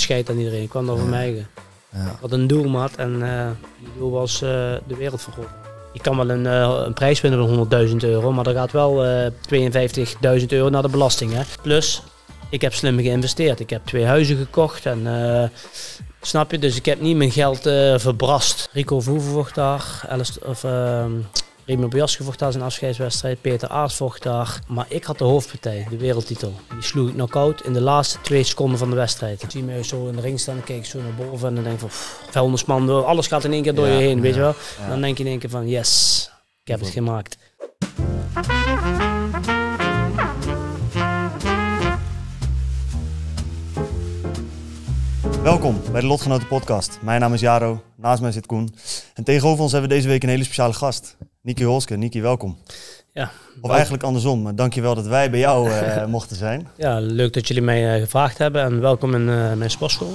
Scheit scheid aan iedereen. Ik kwam over mij. Ik had een maat en eh, die doel was eh, de wereld veroveren. Ik kan wel een, eh, een prijs winnen van 100.000 euro, maar er gaat wel 52.000 euro naar de belasting. Hè. Plus, ik heb slim geïnvesteerd. Ik heb twee huizen gekocht en Snap je? Dus ik heb niet mijn geld verbrast. Rico Voevenvocht daar, Alice, of, uh, Remy Bjas vocht daar zijn afscheidswedstrijd. Peter Aas vocht daar. Maar ik had de hoofdpartij, de wereldtitel. Die sloeg ik knock-out in de laatste twee seconden van de wedstrijd. Ik zie mij zo in de ring staan kijk zo naar boven. En dan denk ik van, vuilnisman, alles gaat in één keer door je heen, weet je wel. Dan denk je in één keer van, yes, ik heb het gemaakt. Welkom bij de Lotgenoten Podcast. Mijn naam is Jaro, naast mij zit Koen. En tegenover ons hebben we deze week een hele speciale gast. Niki Holske. Niki, welkom. Ja, of eigenlijk andersom, dankjewel dat wij bij jou eh, mochten zijn. Ja, leuk dat jullie mij eh, gevraagd hebben en welkom in eh, mijn sportschool.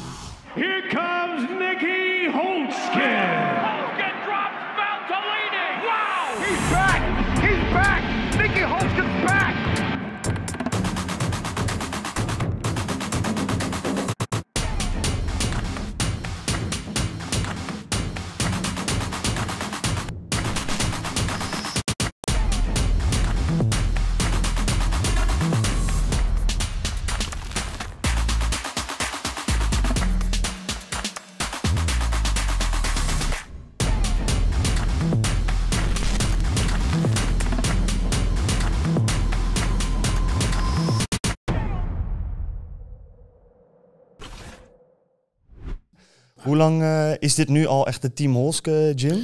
Hoe lang eh, is dit nu al echt de Team Holske gym?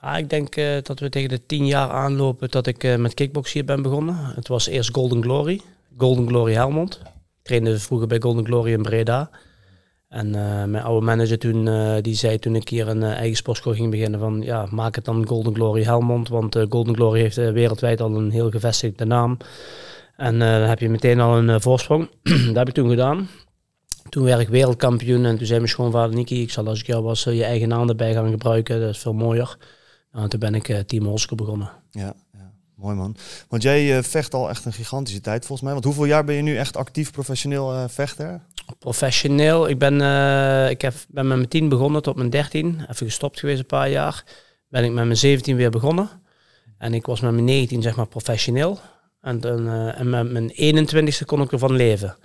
Ah, ik denk eh, dat we tegen de tien jaar aanlopen dat ik eh, met kickbox hier ben begonnen. Het was eerst Golden Glory, Golden Glory Helmond. Ik trainde vroeger bij Golden Glory in Breda. En mijn oude manager toen, die zei toen ik hier een eigen sportschool ging beginnen van ja, maak het dan Golden Glory Helmond. Want Golden Glory heeft wereldwijd al een heel gevestigde naam. En dan heb je meteen al een voorsprong. dat heb ik toen gedaan. Toen werd ik wereldkampioen en toen zei mijn schoonvader Nicky, ik zal als ik jou was eh, je eigen naam erbij gaan gebruiken, dat is veel mooier. En nou, toen ben ik eh, Team Holske begonnen. Ja, ja, mooi man. Want jij eh, vecht al echt een gigantische tijd volgens mij. Want hoeveel jaar ben je nu echt actief professioneel uh, vechter? Professioneel, ik ben, ik heb, ben met mijn tien begonnen tot mijn dertien. Even gestopt geweest een paar jaar. Ben ik met mijn 17 weer begonnen. En ik was met mijn 19 zeg maar professioneel. En, dan, en met mijn 21ste kon ik ervan leven.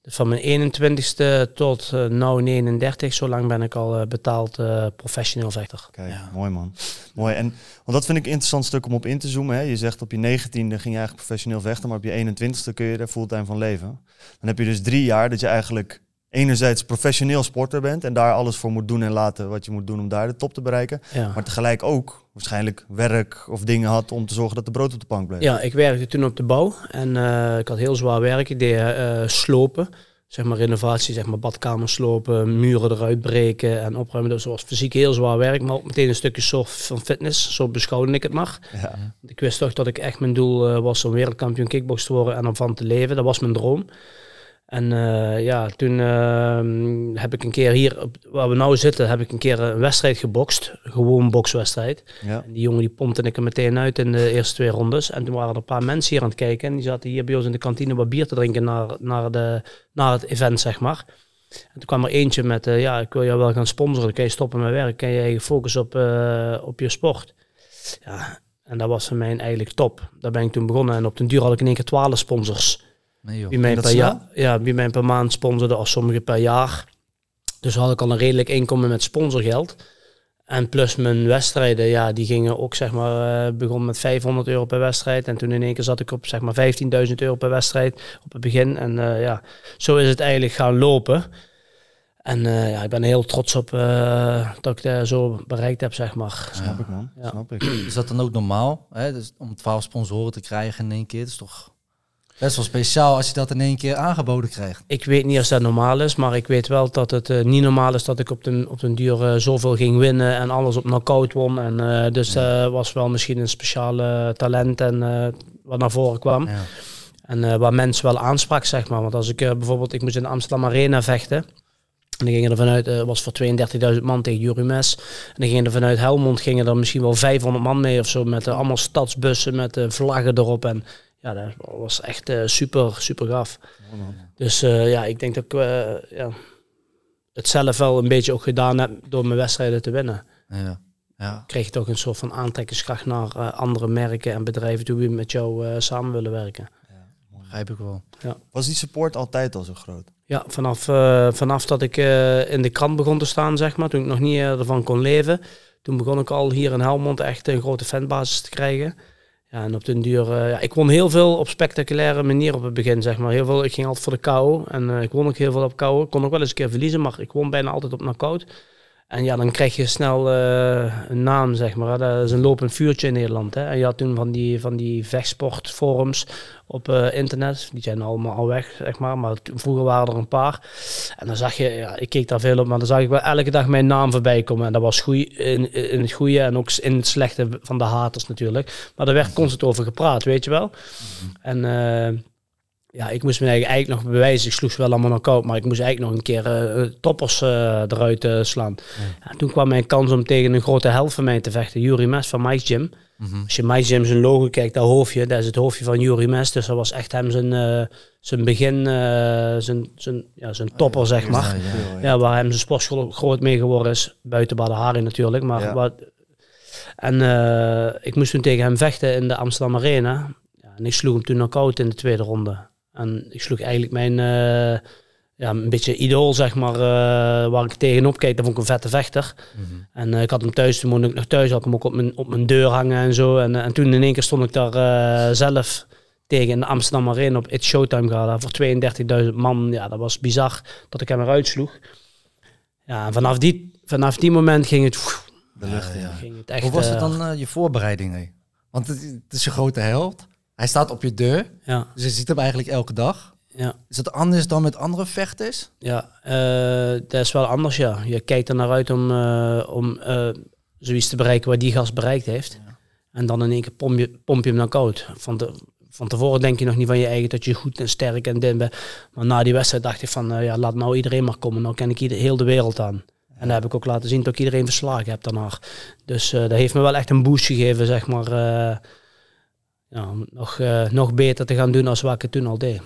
Dus van mijn 21ste tot eh, nou 39, zo lang ben ik al eh, betaald eh, professioneel vechter. Kijk, mooi man. Mooi. En want dat vind ik een interessant stuk om op in te zoomen. Hè. Je zegt op je 19e ging je eigenlijk professioneel vechten, maar op je 21ste kun je er fulltime van leven. Dan heb je dus drie jaar dat je eigenlijk enerzijds professioneel sporter bent en daar alles voor moet doen en laten wat je moet doen om daar de top te bereiken. Maar tegelijk ook waarschijnlijk werk of dingen had om te zorgen dat de brood op de bank bleef. Ja, ik werkte toen op de bouw en eh, ik had heel zwaar werk. Ik deed eh, slopen, zeg maar renovatie, zeg maar badkamers slopen, muren eruit breken en opruimen. Dus was fysiek heel zwaar werk, maar ook meteen een stukje soft van fitness, zo beschouwde ik het mag. Ja. Ik wist toch dat ik echt mijn doel eh, was om wereldkampioen kickbox te worden en om van te leven. Dat was mijn droom. En eh, ja, toen ehm, heb ik een keer hier, op, waar we nou zitten, heb ik een keer een wedstrijd gebokst. Gewoon bokswedstrijd. Ja. die jongen die pompte ik er meteen uit in de eerste twee rondes. En toen waren er een paar mensen hier aan het kijken. En die zaten hier bij ons in de kantine wat bier te drinken naar, naar, de, naar het event, zeg maar. En toen kwam er eentje met, eh, ja, ik wil jou wel gaan sponsoren. Kan je stoppen met werk? Kan je je focussen op, eh, op je sport? Ja, en dat was voor mij eigenlijk top. Daar ben ik toen begonnen. En op den duur had ik in één keer twaalf sponsors. Nee, Wie, mij per ja, ja, wie mij per maand sponsorde, of sommige per jaar. Dus had ik al een redelijk inkomen met sponsorgeld. En plus mijn wedstrijden, ja, die gingen ook zeg maar, eh, begon met 500 euro per wedstrijd. En toen in één keer zat ik op zeg maar 15.000 euro per wedstrijd op het begin. En eh, ja, zo is het eigenlijk gaan lopen. En eh, ja, ik ben heel trots op dat ik dat zo bereikt heb, zeg maar. Snap ik man, snap ik. Is dat dan ook normaal, hè? Dus om 12 sponsoren te krijgen in één keer? Dat is toch Best wel speciaal als je dat in één keer aangeboden krijgt. Ik weet niet of dat normaal is, maar ik weet wel dat het eh, niet normaal is dat ik op den, op den duur eh, zoveel ging winnen en alles op koud won. En, eh, dus was wel misschien een speciale talent en, wat naar voren kwam. En waar mensen wel aansprak, zeg maar. Want als ik bijvoorbeeld, ik moest in de Amsterdam Arena vechten. En dan gingen er vanuit, uh, was voor 32.000 man tegen Jurumes. En dan gingen er vanuit Helmond gingen er misschien wel 500 man mee of zo. Met allemaal stadsbussen met uh, vlaggen erop. En ja, dat was echt eh, super, super gaaf. dus eh, ja, ik denk dat ik eh, ja, het zelf wel een beetje ook gedaan heb door mijn wedstrijden te winnen. Ja. Ja. Kreeg je toch een soort van aantrekkingskracht naar andere merken en bedrijven die met jou samen willen werken. Ja, begrijp ik wel. Ja. Was die support altijd al zo groot? Ja, vanaf, vanaf dat ik in de krant begon te staan, zeg maar, toen ik nog niet ervan kon leven. Toen begon ik al hier in Helmond echt een grote fanbasis te krijgen. Ja, en op den duur, eh, ja, ik won heel veel op spectaculaire manier op het begin, zeg maar. Heel veel, ik ging altijd voor de kou en eh, ik won ook heel veel op kou. Ik kon ook wel eens een keer verliezen, maar ik won bijna altijd op koud. En ja, dan krijg je snel eh, een naam, zeg maar. Dat is een lopend vuurtje in Nederland. Hè. En je had toen van die, van die vechtsportforums op eh, internet. Die zijn allemaal al weg, zeg maar. Maar vroeger waren er een paar. En dan zag je, ja, ik keek daar veel op, maar dan zag ik wel elke dag mijn naam voorbij komen. En dat was goeie, in, in het goede en ook in het slechte van de haters natuurlijk. Maar daar werd constant over gepraat, weet je wel. Mhm. En... Eh, ja, ik moest me eigenlijk nog bewijzen. Ik sloeg ze wel allemaal naar koop, maar ik moest eigenlijk nog een keer eh, eh, toppers eh, eruit slaan. Ja. toen kwam mijn kans om tegen een grote helft van mij te vechten, Jury Mes van Mike Gym. Mhm. Als je Mike Gym zijn logo kijkt, dat hoofdje, dat is het hoofdje van Jury Mes. Dus dat was echt hem zijn, zijn begin, zijn, zijn, ja, zijn topper, zeg maar. Ja, waar hem zijn sportschool groot mee geworden is, buiten Badahari natuurlijk. Maar wat, en ik moest toen tegen hem vechten in de Amsterdam Arena. en ik sloeg hem toen nog out in de tweede ronde. En ik sloeg eigenlijk mijn, eh, ja, een beetje idool, zeg maar, eh, waar ik tegenop keek. Dat vond ik een vette vechter. Mhm. En eh, ik had hem thuis, toen woonde ik nog thuis, had ik hem ook op mijn, op mijn deur hangen en zo. En, en toen in één keer stond ik daar zelf tegen in de Amsterdam Arena op It's Showtime gala voor 32.000 man. Ja, dat was bizar dat ik hem eruit sloeg. Ja, vanaf die, vanaf die moment ging het... de Ging het echt, Hoe was het dan, je voorbereiding? Want het, het is je grote held. Hij staat op je deur. Ja. Dus je ziet hem eigenlijk elke dag. Ja. Is dat anders dan met andere vechters? Ja, eh, dat is wel anders, ja. Je kijkt er naar uit om, eh, om eh, zoiets te bereiken waar die gast bereikt heeft. Ja. En dan in één keer pomp je, pomp je hem dan koud. Van, te, van tevoren denk je nog niet van je eigen dat je goed en sterk en dit bent. Maar na die wedstrijd dacht ik van, ja, laat nou iedereen maar komen. Nou ken ik ieder, heel de wereld aan. En dan heb ik ook laten zien dat ik iedereen verslagen heb daarna. Dus dat heeft me wel echt een boost gegeven, zeg maar ja, nog, eh, nog beter te gaan doen als wat ik het toen al deed.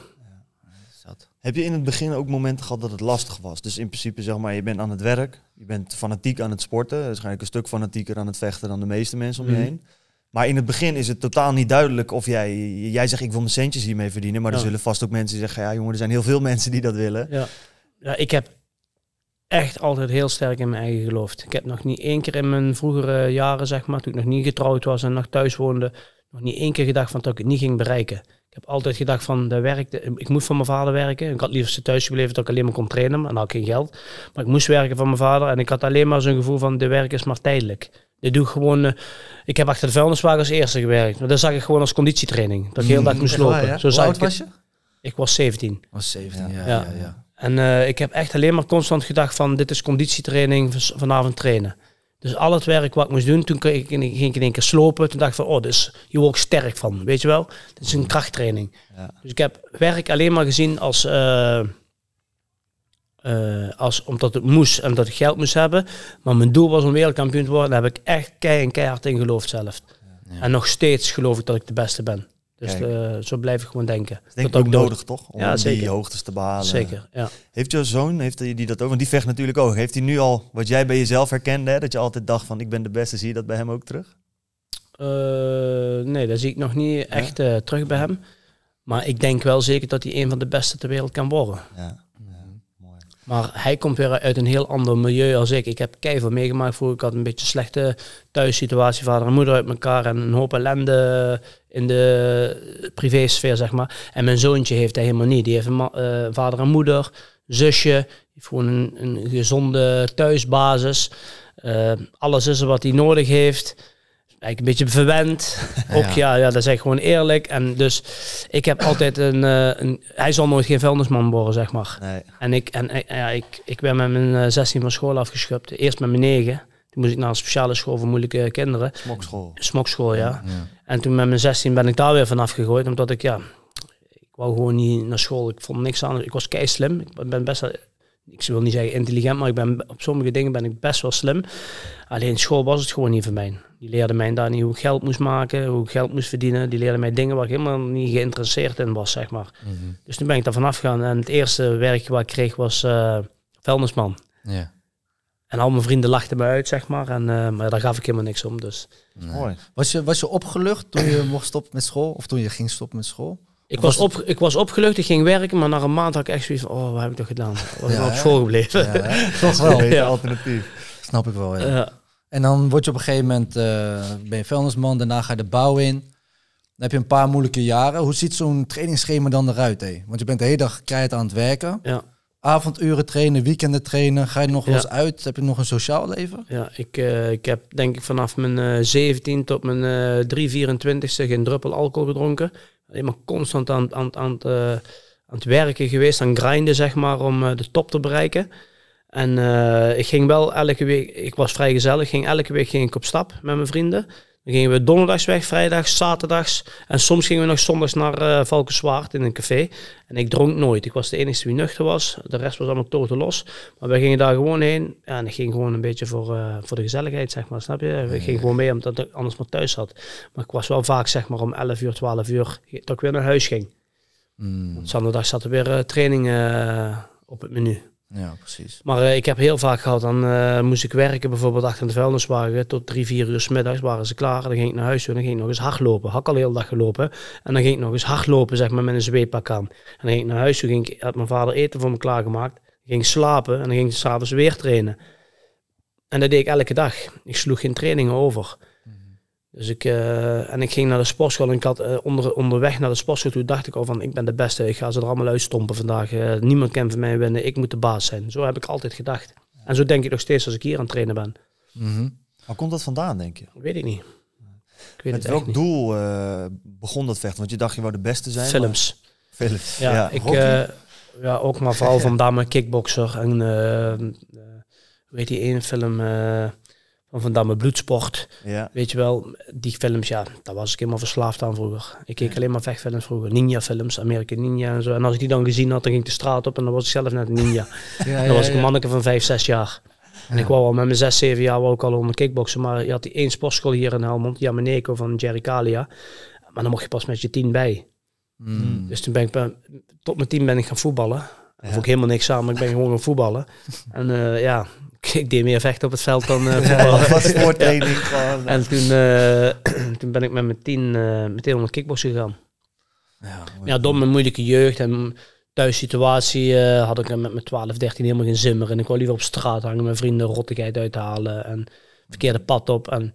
Heb je in het begin ook momenten gehad dat het lastig was? Dus in principe zeg maar, je bent aan het werk, je bent fanatiek aan het sporten, waarschijnlijk dus een stuk fanatieker aan het vechten dan de meeste mensen om je mhm. heen. Maar in het begin is het totaal niet duidelijk of jij, jij zegt ik wil mijn centjes hiermee verdienen, maar er zullen vast ook mensen zeggen, ja jongen, er zijn heel veel mensen die dat willen. Ja, ja ik heb echt altijd heel sterk in mijn eigen geloofd. Ik heb nog niet één keer in mijn vroegere jaren, zeg maar, toen ik nog niet getrouwd was en nog thuis woonde, nog niet één keer gedacht van dat ik het niet ging bereiken. Ik heb altijd gedacht van, de werkte. ik moet voor mijn vader werken. Ik had liever thuis gebleven dat ik alleen maar kon trainen, maar dan had ik geen geld. Maar ik moest werken voor mijn vader en ik had alleen maar zo'n gevoel van, de werk is maar tijdelijk. Dit doe ik gewoon, eh, ik heb achter de vuilniswagen als eerste gewerkt. Maar dat zag ik gewoon als conditietraining, dat ik heel dag hmm. moest lopen. Zo Hoe oud was je? Ik was 17. Was 17, ja. ja. ja, en eh, ik heb echt alleen maar constant gedacht van, dit is conditietraining, vanavond trainen. Dus al het werk wat ik moest doen, toen ging ik in één keer slopen. Toen dacht ik van, oh, dus je wordt sterk van, weet je wel. Dit is een krachttraining. Ja. Dus ik heb werk alleen maar gezien als, eh, eh, als omdat het moest en omdat ik geld moest hebben. Maar mijn doel was om wereldkampioen te worden. Daar heb ik echt kei en keihard in geloofd zelf. En nog steeds geloof ik dat ik de beste ben. Dus eh, zo blijf ik gewoon denken. Dat denk ik ook, nodig, toch? Om ja, die hoogtes te behalen. Zeker, ja. Heeft jouw zoon, heeft hij die dat ook? Want die vecht natuurlijk ook. Heeft hij nu al, wat jij bij jezelf herkende, dat je altijd dacht van ik ben de beste, zie je dat bij hem ook terug? Eh, nee, dat zie ik nog niet echt eh, terug bij hem. Maar ik denk wel zeker dat hij een van de beste ter wereld kan worden. Ja. Maar hij komt weer uit een heel ander milieu als ik. Ik heb keihard meegemaakt vroeger. Ik had een beetje slechte thuissituatie. Vader en moeder uit elkaar en een hoop ellende in de privésfeer, zeg maar. En mijn zoontje heeft hij helemaal niet. Die heeft een eh, vader en moeder, zusje. Heeft gewoon een, een gezonde thuisbasis. Eh, alles is er wat hij nodig heeft eigenlijk een beetje verwend. Ook ja, ja, dat is gewoon eerlijk. En dus ik heb altijd een, eh, een hij zal nooit geen vuilnisman worden, zeg maar. En, ik, en eh, ja, ik, ik ben met mijn 16 eh, van school afgeschupt. Eerst met mijn 9. Toen moest ik naar een speciale school voor moeilijke kinderen. Smokschool. Smokschool, ja. En toen met mijn 16 ben ik daar weer vanaf gegooid, omdat ik ja, ik wou gewoon niet naar school. Ik vond niks aan. Ik was kei slim. Ik ben best wel ik wil niet zeggen intelligent, maar ik ben, op sommige dingen ben ik best wel slim. Alleen school was het gewoon niet voor mij. Die leerde mij daar niet hoe ik geld moest maken, hoe ik geld moest verdienen. Die leerde mij dingen waar ik helemaal niet geïnteresseerd in was, zeg maar. Mhm. Dus toen ben ik daar vanaf gegaan. En het eerste werk wat ik kreeg was uh, vuilnisman. En al mijn vrienden lachten me uit, zeg maar. En, eh, maar daar gaf ik helemaal niks om, dus. Mooi. Was je, was je opgelucht toen je mocht stoppen met school? Of toen je ging stoppen met school? Ik was, op, ik was opgelucht, ik ging werken, maar na een maand had ik echt zoiets van, oh, wat heb ik toch gedaan? Was ik op school gebleven? Ja, toch wel. ja. alternatief. Snap ik wel, ja. En dan word je op een gegeven moment, eh, ben je vuilnisman, daarna ga je de bouw in. Dan heb je een paar moeilijke jaren. Hoe ziet zo'n trainingsschema dan eruit, hé? Want je bent de hele dag keihard aan het werken. Ja. Avonduren trainen, weekenden trainen. Ga je nog wel eens uit? Heb je nog een sociaal leven? Ja, ik, eh, ik heb denk ik vanaf mijn uh, eh, 17 tot mijn 3, 24ste geen druppel alcohol gedronken helemaal constant aan, aan, aan, het, eh, aan het werken geweest, aan grinden zeg maar, om eh, de top te bereiken. En eh, ik ging wel elke week, ik was vrij gezellig, ging elke week ging ik op stap met mijn vrienden. Dan gingen we donderdags weg, vrijdags, zaterdags. En soms gingen we nog zondags naar uh, Valkenswaard in een café. En ik dronk nooit. Ik was de enige die nuchter was. De rest was allemaal toten los. Maar we gingen daar gewoon heen. Ja, en ik ging gewoon een beetje voor, eh, voor de gezelligheid, zeg maar. Snap je? Ik ging gewoon mee omdat ik anders maar thuis had. Maar ik was wel vaak, zeg maar, om 11 uur, 12 uur, dat ik weer naar huis ging. Mm. Zondag zat er weer uh, training op het menu. Ja, precies. Maar eh, ik heb heel vaak gehad, dan eh, moest ik werken bijvoorbeeld achter de vuilniswagen tot drie, vier uur s middags waren ze klaar. Dan ging ik naar huis en dan ging ik nog eens hardlopen. Had ik al heel dag gelopen. En dan ging ik nog eens hardlopen, zeg maar, met een zweetpak aan. En dan ging ik naar huis, toen ging ik, had mijn vader eten voor me klaargemaakt. Ging slapen en dan ging ik s'avonds weer trainen. En dat deed ik elke dag. Ik sloeg geen trainingen over. Dus ik, eh, en ik ging naar de sportschool en ik had eh, onder, onderweg naar de sportschool toe dacht ik al van ik ben de beste, ik ga ze er allemaal uitstompen vandaag. Eh, niemand kan van mij winnen, ik moet de baas zijn. Zo heb ik altijd gedacht. En zo denk ik nog steeds als ik hier aan het trainen ben. Mm Waar komt dat vandaan, denk je? Weet ik niet. Ik weet Met welk doel begon dat vechten? Want je dacht je wou de beste zijn? Films. Films. Ja, ik, ja, ook maar vooral van dame kickboxer en weet je één film van Van Damme Bloedsport. Ja. Weet je wel, die films, ja, daar was ik helemaal verslaafd aan vroeger. Ik keek alleen maar vechtfilms vroeger. Ninja films, American Ninja en zo. En als ik die dan gezien had, dan ging ik de straat op en dan was ik zelf net een ninja. ja, dan was ik een manneke van vijf zes jaar. En ik wou al met mijn zes zeven jaar wou ik al om een kickboksen. Maar je had die één sportschool hier in Helmond, Jameneko van Jerry Kalia. Maar dan mocht je pas met je tien bij. Hmm. Dus toen ben ik, tot mijn tien ben ik gaan voetballen. Daar vond ik helemaal niks samen. maar ik ben gewoon gaan voetballen. En eh, ja, ik deed meer vechten op het veld dan uh, was sporttraining gewoon. En toen, eh, toen ben ik met mijn tien eh, meteen onder kickboksen gegaan. Ja, ja, door mijn moeilijke jeugd en thuissituatie uh, had ik met mijn 12, 13 helemaal geen zimmer En ik wou liever op straat hangen, mijn vrienden rottigheid uithalen en verkeerde pad op. En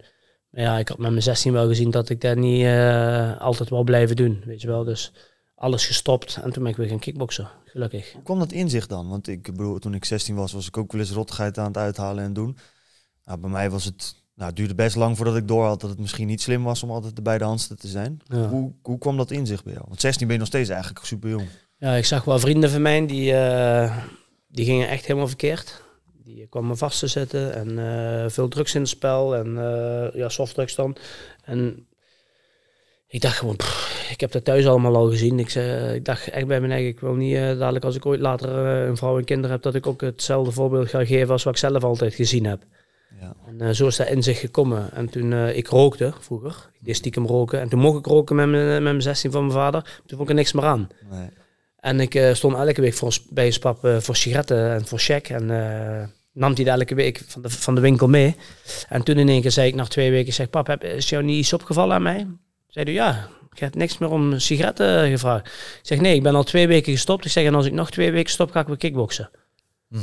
ja, ik had met mijn 16 wel gezien dat ik dat niet altijd wou blijven doen, weet je wel. Dus alles gestopt en toen ben ik weer gaan kickboksen, gelukkig. Hoe kwam dat inzicht dan? Want ik bedoel, toen ik 16 was, was ik ook wel eens rottigheid aan het uithalen en doen. Nou, bij mij was het, nou, duurde best lang voordat ik door had dat het misschien niet slim was om altijd de beide handen te zijn. Hoe, hoe kwam dat inzicht bij jou? Want 16 ben je nog steeds eigenlijk super jong. Ja, ik zag wel vrienden van mij die, eh, die gingen echt helemaal verkeerd. Die kwamen vast te zitten en eh, veel drugs in het spel en uh, ja, softdrugs dan. En ik dacht gewoon, ik heb dat thuis allemaal al gezien. Ik, zei, eh, ik dacht echt bij mijn eigen, ik wil niet eh, dadelijk als ik ooit later eh, een vrouw en kinderen heb, dat ik ook hetzelfde voorbeeld ga geven als wat ik zelf altijd gezien heb. Ja. En zo is dat in zich gekomen. En toen, ik rookte vroeger, ik deed stiekem roken. En toen mocht ik roken met mijn, 16 van mijn vader. Toen vond ik er niks meer aan. Nee. En ik stond elke week voor, bij een pap voor sigaretten en voor check. En nam die elke week van de, van de winkel mee. En toen in één keer zei ik, na twee weken, zeg pap, heb, is jou niet iets opgevallen aan mij? Zei hij, ja, ik heb niks meer om sigaretten eh, gevraagd. Ik zeg, nee, ik ben al twee weken gestopt. Ik zeg, en als ik nog twee weken stop, ga ik weer kickboksen. Mhm.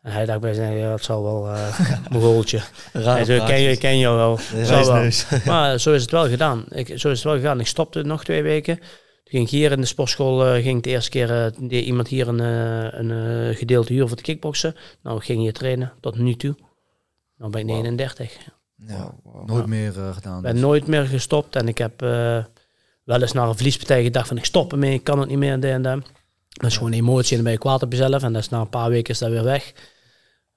En hij dacht bij zich, ja, dat zal wel een eh, rolje. ken je, ken je wel. Maar zo is het wel gedaan. Ik, zo is het wel gedaan. Ik stopte nog twee weken. Toen ging ik hier in de sportschool, eh, ging de eerste keer uh, deed iemand hier een, een gedeelte huur voor het kickboksen. Nou, ging je trainen, tot nu toe. Nou ben ik 39. Nooit meer eh, gedaan. Ik dus. ben nooit meer gestopt en ik heb eh, wel eens naar een vliespartij gedacht van ik stop ermee, ik kan het niet meer. En dat is gewoon emotie en ben je kwaad op jezelf en dat is na een paar weken is dat weer weg.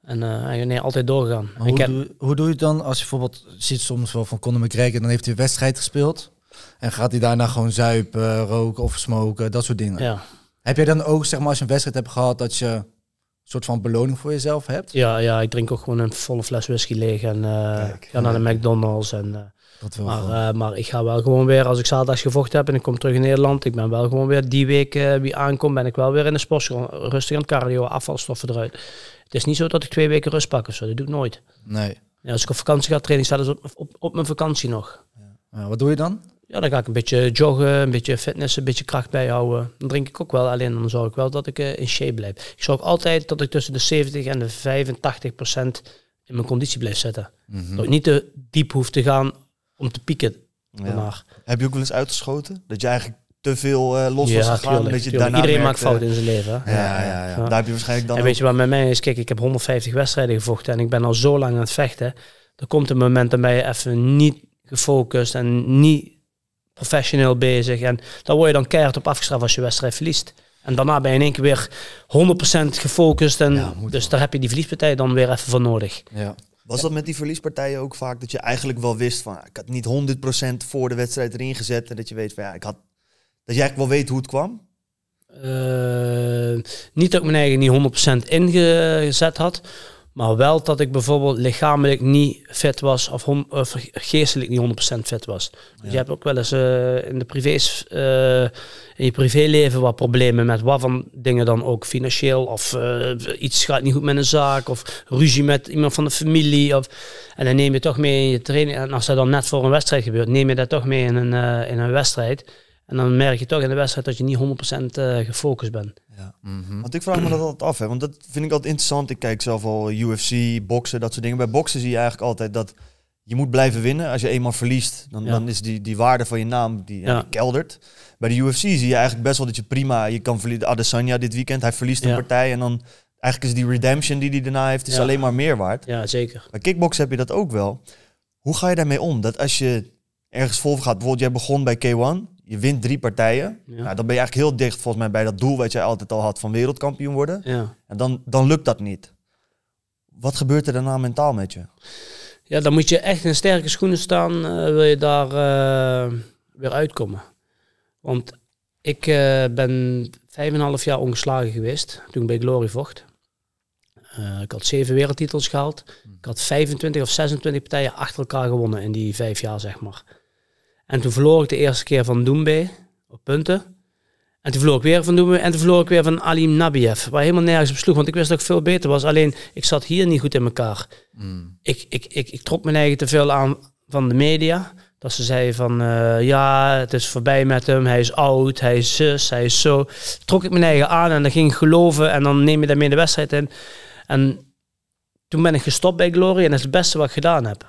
En uh, nee, altijd doorgaan. Hoe, doe, hoe, doe, je het dan als je bijvoorbeeld ziet soms wel van Conor me krijgen, dan heeft hij een wedstrijd gespeeld en gaat hij daarna gewoon zuipen, roken of smoken, dat soort dingen. Ja. Heb jij dan ook zeg maar als je een wedstrijd hebt gehad dat je soort van beloning voor jezelf hebt. Ja, ja, ik drink ook gewoon een volle fles whisky leeg en uh, eh, ga naar de McDonald's. En, eh, dat wel maar, eh, maar ik ga wel gewoon weer, als ik zaterdags gevochten heb en ik kom terug in Nederland, ik ben wel gewoon weer die week wie aankomt, ben ik wel weer in de sport. Rustig aan het cardio, afvalstoffen eruit. Het is niet zo dat ik twee weken rust pak of zo, dat doe ik nooit. Nee. als ik op vakantie ga, training staat dus op, op, mijn vakantie nog. Ja. wat doe je dan? ja, dan ga ik een beetje joggen, een beetje fitness, een beetje kracht bijhouden. Dan drink ik ook wel, alleen dan zorg ik wel dat ik eh, in shape blijf. Ik zorg altijd dat ik tussen de 70 en de 85 procent in mijn conditie blijf zitten. Mhm. Dat ik niet te diep hoef te gaan om te pieken. Ja. Heb je ook wel eens uitgeschoten? Dat je eigenlijk te veel eh, los was gegaan. Tuurlijk, je Iedereen maakt fouten in zijn leven. Ja, ja, ja, Daar heb je waarschijnlijk dan. En weet je wat met mij is? Kijk, ik heb 150 wedstrijden gevochten en ik ben al zo lang aan het vechten. Er komt een moment dat ben je even niet gefocust en niet professioneel bezig. En daar word je dan keihard op afgestraft als je wedstrijd verliest. En daarna ben je in één keer weer 100% gefocust. En dus daar heb je die verliespartij dan weer even voor nodig. Ja. Was dat met die verliespartijen ook vaak dat je eigenlijk wel wist van ik had niet 100% voor de wedstrijd erin gezet en dat je weet van ja, ik had dat je eigenlijk wel weet hoe het kwam? Eh, niet dat ik mijn eigen niet 100% ingezet had. Maar wel dat ik bijvoorbeeld lichamelijk niet fit was of, of geestelijk niet 100% fit was. je hebt ook wel eens eh, in, de eh, in je privéleven wat problemen met wat van dingen dan ook. Financieel of eh, iets gaat niet goed met een zaak of ruzie met iemand van de familie. Of, en dan neem je toch mee in je training. En als dat dan net voor een wedstrijd gebeurt, neem je dat toch mee in een, in een wedstrijd. En dan merk je toch in de wedstrijd dat je niet 100% eh, gefocust bent. Ja. Mm -hmm. Want ik vraag me dat altijd af, hè, want dat vind ik altijd interessant. Ik kijk zelf al UFC, boksen, dat soort dingen. Bij boksen zie je eigenlijk altijd dat je moet blijven winnen. Als je eenmaal verliest, dan, dan is die, die waarde van je naam die, die, keldert. Bij de UFC zie je eigenlijk best wel dat je prima... Je kan verliezen. Adesanya dit weekend, hij verliest een partij en dan... Eigenlijk is die redemption die hij daarna heeft, is alleen maar meer waard. Ja, zeker. Bij kickboksen heb je dat ook wel. Hoe ga je daarmee om? Dat als je ergens vol gaat... Bijvoorbeeld, jij begon bij K1 je wint drie partijen. Ja. Nou, dan ben je eigenlijk heel dicht volgens mij bij dat doel wat jij altijd al had van wereldkampioen worden. Ja. En dan, dan lukt dat niet. Wat gebeurt er daarna mentaal met je? Ja, dan moet je echt in sterke schoenen staan, eh, wil je daar eh, weer uitkomen. Want ik eh, ben vijf en een half jaar ongeslagen geweest toen ik bij Glory vocht. ik had zeven wereldtitels gehaald. Hmm. Ik had 25 of 26 partijen achter elkaar gewonnen in die vijf jaar, zeg maar. En toen verloor ik de eerste keer van Doembe op punten. En toen verloor ik weer van Doembe en toen verloor ik weer van Alim Nabiev. Waar helemaal nergens op sloeg, want ik wist dat ik veel beter was. Alleen, ik zat hier niet goed in elkaar. Mm. Ik, ik, ik, ik trok mijn eigen te veel aan van de media. Dat ze zeiden van, eh, ja, het is voorbij met hem, hij is oud, hij is zus, hij is zo. Trok ik mijn eigen aan en dan ging ik geloven en dan neem je daarmee de wedstrijd in. En toen ben ik gestopt bij Glory en dat is het beste wat ik gedaan heb.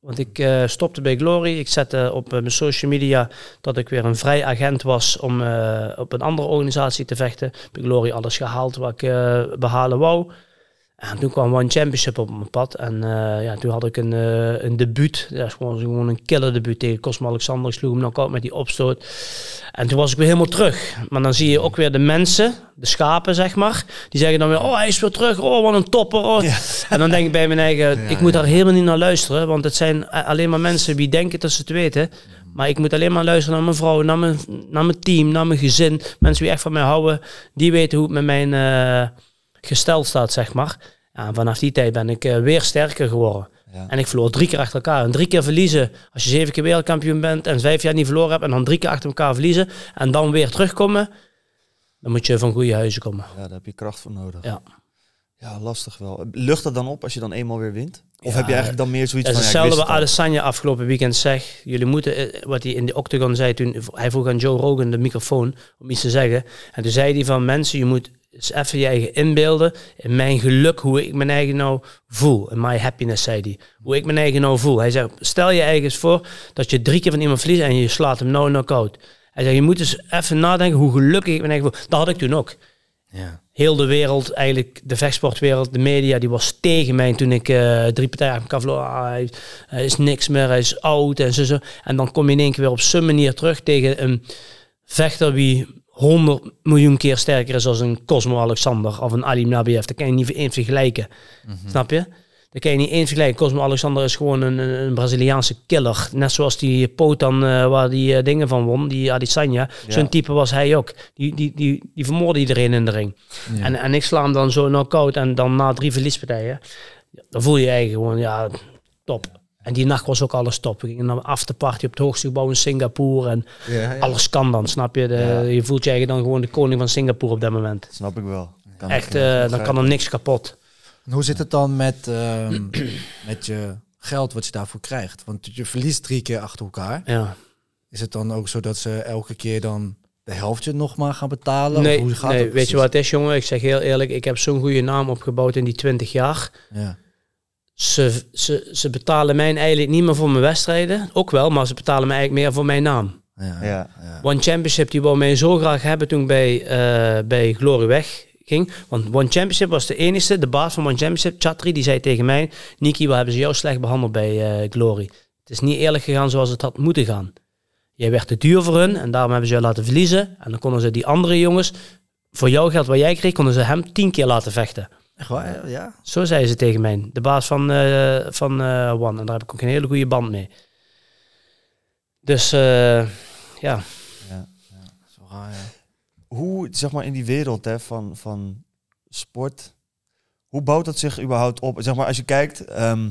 Want ik eh, stopte bij Glory. Ik zette op eh, mijn social media dat ik weer een vrij agent was om eh, op een andere organisatie te vechten. Bij Glory alles gehaald wat ik behalen wou. En toen kwam One Championship op mijn pad. En eh, ja, toen had ik een, eh, een debuut. Dat is gewoon, gewoon een killer debuut tegen Cosmo Alexander. Ik sloeg hem dan ook met die opstoot. En toen was ik weer helemaal terug. Maar dan zie je ook weer de mensen, de schapen zeg maar. Die zeggen dan weer, oh hij is weer terug. Oh wat een topper. Oh. En dan denk ik bij mijn eigen, ik moet daar helemaal niet naar luisteren. Want het zijn alleen maar mensen die denken dat ze het weten. Maar ik moet alleen maar luisteren naar mijn vrouw, naar mijn, naar mijn team, naar mijn gezin. Mensen die echt van mij houden. Die weten hoe het met mijn... Eh, gesteld staat, zeg maar. En vanaf die tijd ben ik eh, weer sterker geworden. En ik verloor drie keer achter elkaar. En drie keer verliezen. Als je zeven keer wereldkampioen bent en vijf jaar niet verloren hebt. En dan drie keer achter elkaar verliezen. En dan weer terugkomen. Dan moet je van goede huizen komen. Ja, daar heb je kracht voor nodig. Ja. Ja, lastig wel. Lucht dat dan op als je dan eenmaal weer wint? Of heb je eigenlijk dan meer zoiets het van... hetzelfde wat Adesanya afgelopen weekend zegt. Jullie moeten, eh, wat hij in de octagon zei toen... Hij vroeg aan Joe Rogan de microfoon om iets te zeggen. En toen zei hij van mensen, je moet dus even je eigen inbeelden. In mijn geluk, hoe ik mijn eigen nou voel. In my happiness, zei hij. Hoe ik mijn eigen nou voel. Hij zegt, stel je eigen eens voor dat je drie keer van iemand verliest en je slaat hem nou knock koud. Hij zegt, je moet eens even nadenken hoe gelukkig ik mijn eigen voel. Dat had ik toen ook. Ja. Heel de wereld, eigenlijk de vechtsportwereld, de media, die was tegen mij toen ik eh, drie partijen achter ah, hij, is niks meer, hij is oud en zo, zo. En dan kom je in één keer weer op zo'n manier terug tegen een vechter wie 100 miljoen keer sterker is als een Cosmo Alexander of een Ali Nabiev. Dat kan je niet in vergelijken. Mhm. Snap je? Dat kan je niet eens vergelijken. Cosmo Alexander is gewoon een, een Braziliaanse killer. Net zoals die Potan uh, waar die eh, dingen van won, die Adesanya. Ja. Zo'n type was hij ook. Die, die, die, die vermoordde iedereen in de ring. En, en ik sla hem dan zo knock-out en dan na drie verliespartijen. Dan voel je eigenlijk gewoon, ja, top. En die nacht was ook alles top. We gingen dan af de op het hoogste gebouw in Singapore. En alles kan dan, snap je? Je voelt je eigenlijk dan gewoon de koning van Singapore op dat moment. snap ik wel. Echt, eh, dan kan er niks kapot. En hoe zit het dan met, ehm, met je geld wat je daarvoor krijgt? Want je verliest drie keer achter elkaar. Ja. Is het dan ook zo dat ze elke keer dan de helftje nog maar gaan betalen? Nee, hoe gaat nee weet je wat het is, jongen? Ik zeg heel eerlijk, ik heb zo'n goede naam opgebouwd in die 20 jaar. Ja ze, ze, ze betalen mij eigenlijk niet meer voor mijn wedstrijden. Ook wel, maar ze betalen mij eigenlijk meer voor mijn naam. Ja, ja, One Championship, die wou mij zo graag hebben toen ik bij, eh, bij Glory weg ging. Want One Championship was de enige, de baas van One Championship, Chatri, die zei tegen mij... Niki, we hebben ze jou slecht behandeld bij uh, Glory. Het is niet eerlijk gegaan zoals het had moeten gaan. Jij werd te duur voor hun en daarom hebben ze jou laten verliezen. En dan konden ze die andere jongens, voor jouw geld wat jij kreeg, konden ze hem tien keer laten vechten ja? Zo zei ze tegen mij, de baas van, uh, van eh, One. En daar heb ik ook een hele goede band mee. Dus eh, ja. Ja, ja. Hoe, zeg maar, in die wereld hè, van, van sport, hoe bouwt dat zich überhaupt op? Zeg maar, als je kijkt, ehm,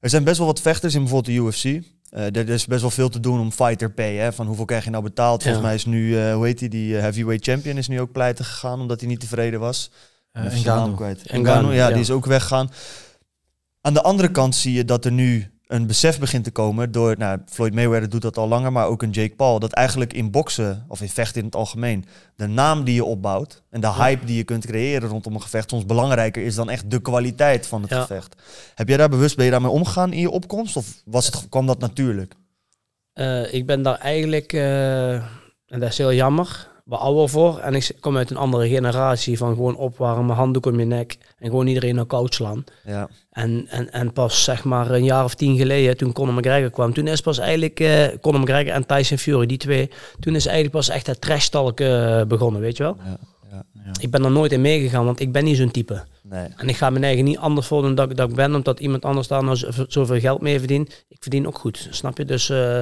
er zijn best wel wat vechters in bijvoorbeeld de UFC. Uh, er is best wel veel te doen om fighter pay. Hè? Van hoeveel krijg je nou betaald? Volgens mij is nu, hoe heet die, die heavyweight champion is nu ook pleiten gegaan omdat hij niet tevreden was. Eh, en Gano kwijt. ja, die is ook weggaan. Aan de andere kant zie je dat er nu een besef begint te komen door, nou, Floyd Mayweather doet dat al langer, maar ook een Jake Paul, dat eigenlijk in boksen of in vechten in het algemeen, de naam die je opbouwt en de hype die je kunt creëren rondom een gevecht soms belangrijker is dan echt de kwaliteit van het gevecht. Heb jij daar bewust, ben je daarmee omgegaan in je opkomst of was het, kwam dat natuurlijk? Eh, ik ben daar eigenlijk, eh, en dat is heel jammer, wat ouder voor. En ik kom uit een andere generatie van gewoon opwarmen, handdoek om je nek. En gewoon iedereen naar koud slaan. Ja. En, en, en pas zeg maar een jaar of tien geleden, toen Conor McGregor kwam. Toen is pas eigenlijk uh, Conor McGregor en Tyson Fury, die twee. Toen is eigenlijk pas echt het trash uh, begonnen, weet je wel. Ja. Ja, Ik ben er nooit in meegegaan, want ik ben niet zo'n type. Nee. En ik ga mijn eigen niet anders voelen dan dat, ik, dat ik ben, omdat iemand anders daar nou zoveel geld mee verdient. Ik verdien ook goed, snap je? Dus eh,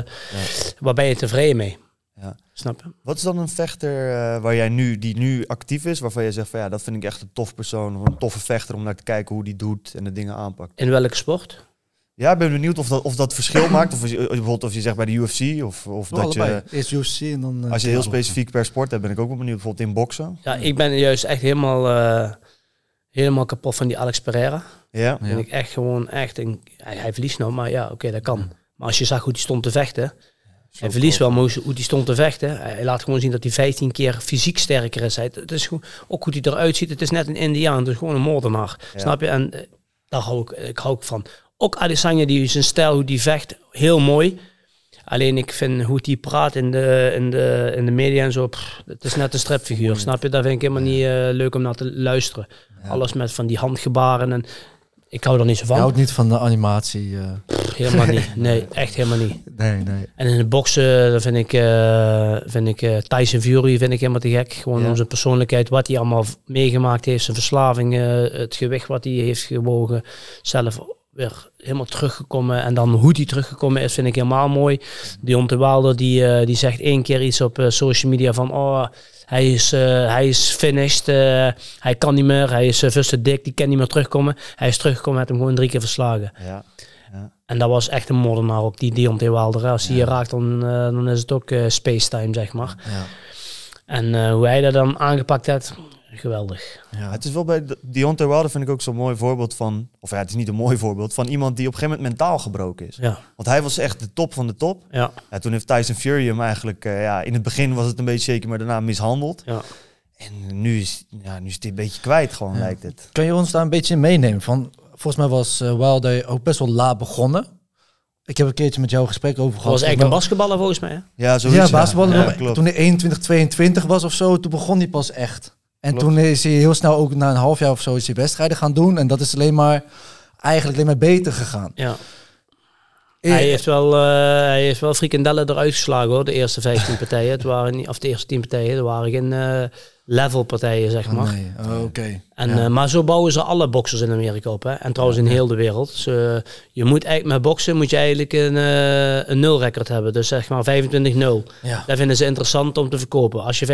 waar ben je tevreden mee? Ja. Snap je? Wat is dan een vechter eh, waar jij nu, die nu actief is, waarvan jij zegt van ja, dat vind ik echt een tof persoon, of een toffe vechter om naar te kijken hoe die doet en de dingen aanpakt? In welke sport? Ja, ik ben benieuwd of dat, of dat verschil maakt. Of bijvoorbeeld of je zegt bij de UFC. Of, of oh, dat je. UFC en dan. Eh, als je heel specifiek per sport hebt, ben ik ook wel benieuwd. Bijvoorbeeld in boksen. Ja, ik ben juist echt helemaal, eh, helemaal kapot van die Alex Pereira. Ja. Ben ik echt gewoon echt. Een, hij, verliest nou, maar ja, oké, dat kan. Maar als je zag hoe die stond te vechten. Zo en verlies wel moest hoe die stond te vechten. Hij laat gewoon zien dat hij 15 keer fysiek sterker is. Het is ook hoe hij eruit ziet. Het is net een Indiaan, het is dus gewoon een moordenaar. Snap je? En eh, daar hou ik, eh, ik hou ik van. Ook Adesanya, die zijn stijl, hoe die vecht, heel mooi. Alleen ik vind hoe die praat in de, in de, in de media en zo, het is net een stripfiguur, snap je? daar vind ik helemaal niet eh, leuk om naar te luisteren. Alles met van die handgebaren en ik hou er niet zo van. ik houdt niet van de animatie? Eh. helemaal niet. Nee, echt helemaal niet. Nee, nee. En in de boksen dan eh, vind ik, uh, vind ik Tyson Fury vind ik helemaal te gek. Gewoon onze persoonlijkheid, wat hij allemaal meegemaakt heeft. Zijn verslaving, het gewicht wat hij heeft gewogen. Zelf weer helemaal teruggekomen. En dan hoe die teruggekomen is, vind ik helemaal mooi. Dion Te Waalder, die, die zegt één keer iets op social media van... Oh, hij is, eh, hij is finished. Eh, hij kan niet meer. Hij is uh, te dik. Die kan niet meer terugkomen. Hij is teruggekomen. Hij heeft hem gewoon drie keer verslagen. Ja. Ja. En dat was echt een maar ook die Deontay Wilder. Als hij ja. je raakt, dan, dan is het ook space time, zeg maar. Ja. En hoe hij dat dan aangepakt heeft, geweldig. Ja, het is wel bij Deontay Wilder vind ik ook zo'n mooi voorbeeld van... Of ja, het is niet een mooi voorbeeld. Van iemand die op een gegeven moment mentaal gebroken is. Ja. Want hij was echt de top van de top. Ja. ja toen heeft Tyson Fury hem eigenlijk... Eh, ja, in het begin was het een beetje zeker, maar daarna mishandeld. Ja. En nu is, ja, nu is dit een beetje kwijt gewoon, lijkt het. Kan je ons daar een beetje in meenemen? Van, volgens mij was eh, Wilder ook best wel laat begonnen. Ik heb een keertje met jou gesprek over gehad. Dat was eigenlijk een basketballer volgens mij. Hè? Ja, zoiets. Ja, basketballer. toen hij 21, 22 was of zo, toen begon hij pas echt. En toen is hij heel snel ook na een half jaar of zo is je wedstrijden gaan doen. En dat is alleen maar eigenlijk alleen maar beter gegaan. Ja. Hij heeft wel, eh, hij heeft wel frikandellen eruit geslagen hoor, de eerste 15 partijen. Het waren niet, of de eerste 10 partijen, er waren geen eh, level partijen, zeg oh, maar. nee. Oh, oké. En eh, maar zo bouwen ze alle boxers in Amerika op. Hè? En trouwens in heel de wereld. Dus, je moet eigenlijk met boksen moet je eigenlijk een, een record hebben. Dus zeg maar 25-0. Ja. vinden ze interessant om te verkopen. Als je 25-1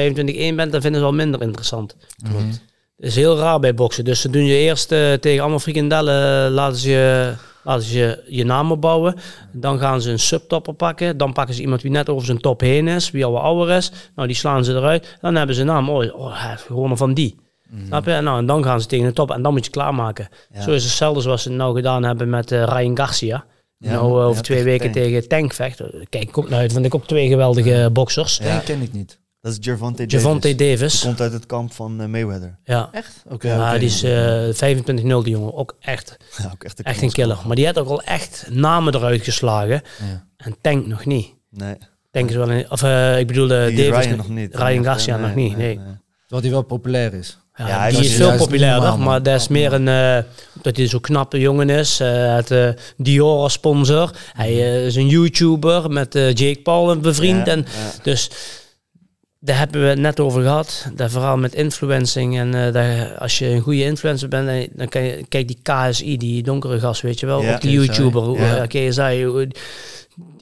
bent, dan vinden ze wel minder interessant. Mhm. Klopt. Dat is heel raar bij boksen. Dus ze doen je eerst tegen allemaal frikandellen, laten ze je als je je naam opbouwen, dan gaan ze een subtopper pakken. Dan pakken ze iemand die net over zijn top heen is, wie alweer ouder is. Nou, die slaan ze eruit. Dan hebben ze een naam. Oh, oh van die. Mhm. Snap Nou, en dan gaan ze tegen de top en dan moet je klaarmaken. Zo is hetzelfde zoals ze nou gedaan hebben met uh, Ryan Garcia. nou, eh, over twee weken tegen Tank vecht. Kijk, nou, ik nou uit, want ik op twee geweldige boxers. Tank ken ik niet. Dat is Gervonta Davis. Davis. komt uit het kamp van eh, Mayweather. Ja. Echt? Oké. Okay, ja, die is 25-0 eh, die jongen. Ook echt, ja, ook echt, een, echt een killer. Maar die had ook al echt namen eruit geslagen. Ja. En Tank nog niet. Nee. Tank is wel een... Of eh, ik bedoel Davis... Ryan nog niet. Ryan Garcia nog niet, nee. nee. hij wel populair is. Ja, die is veel populairder, maar dat is meer een... dat hij zo'n knappe jongen is. het Dior sponsor. Hij is een YouTuber met Jake Paul een bevriend. en, Dus daar hebben we het net over gehad. Dat vooral met influencing. En eh, daar, als je een goede influencer bent, dan kan je, kijk die KSI, die donkere gast, weet je wel. op die YouTuber, ja. Eh, KSI. Hoe,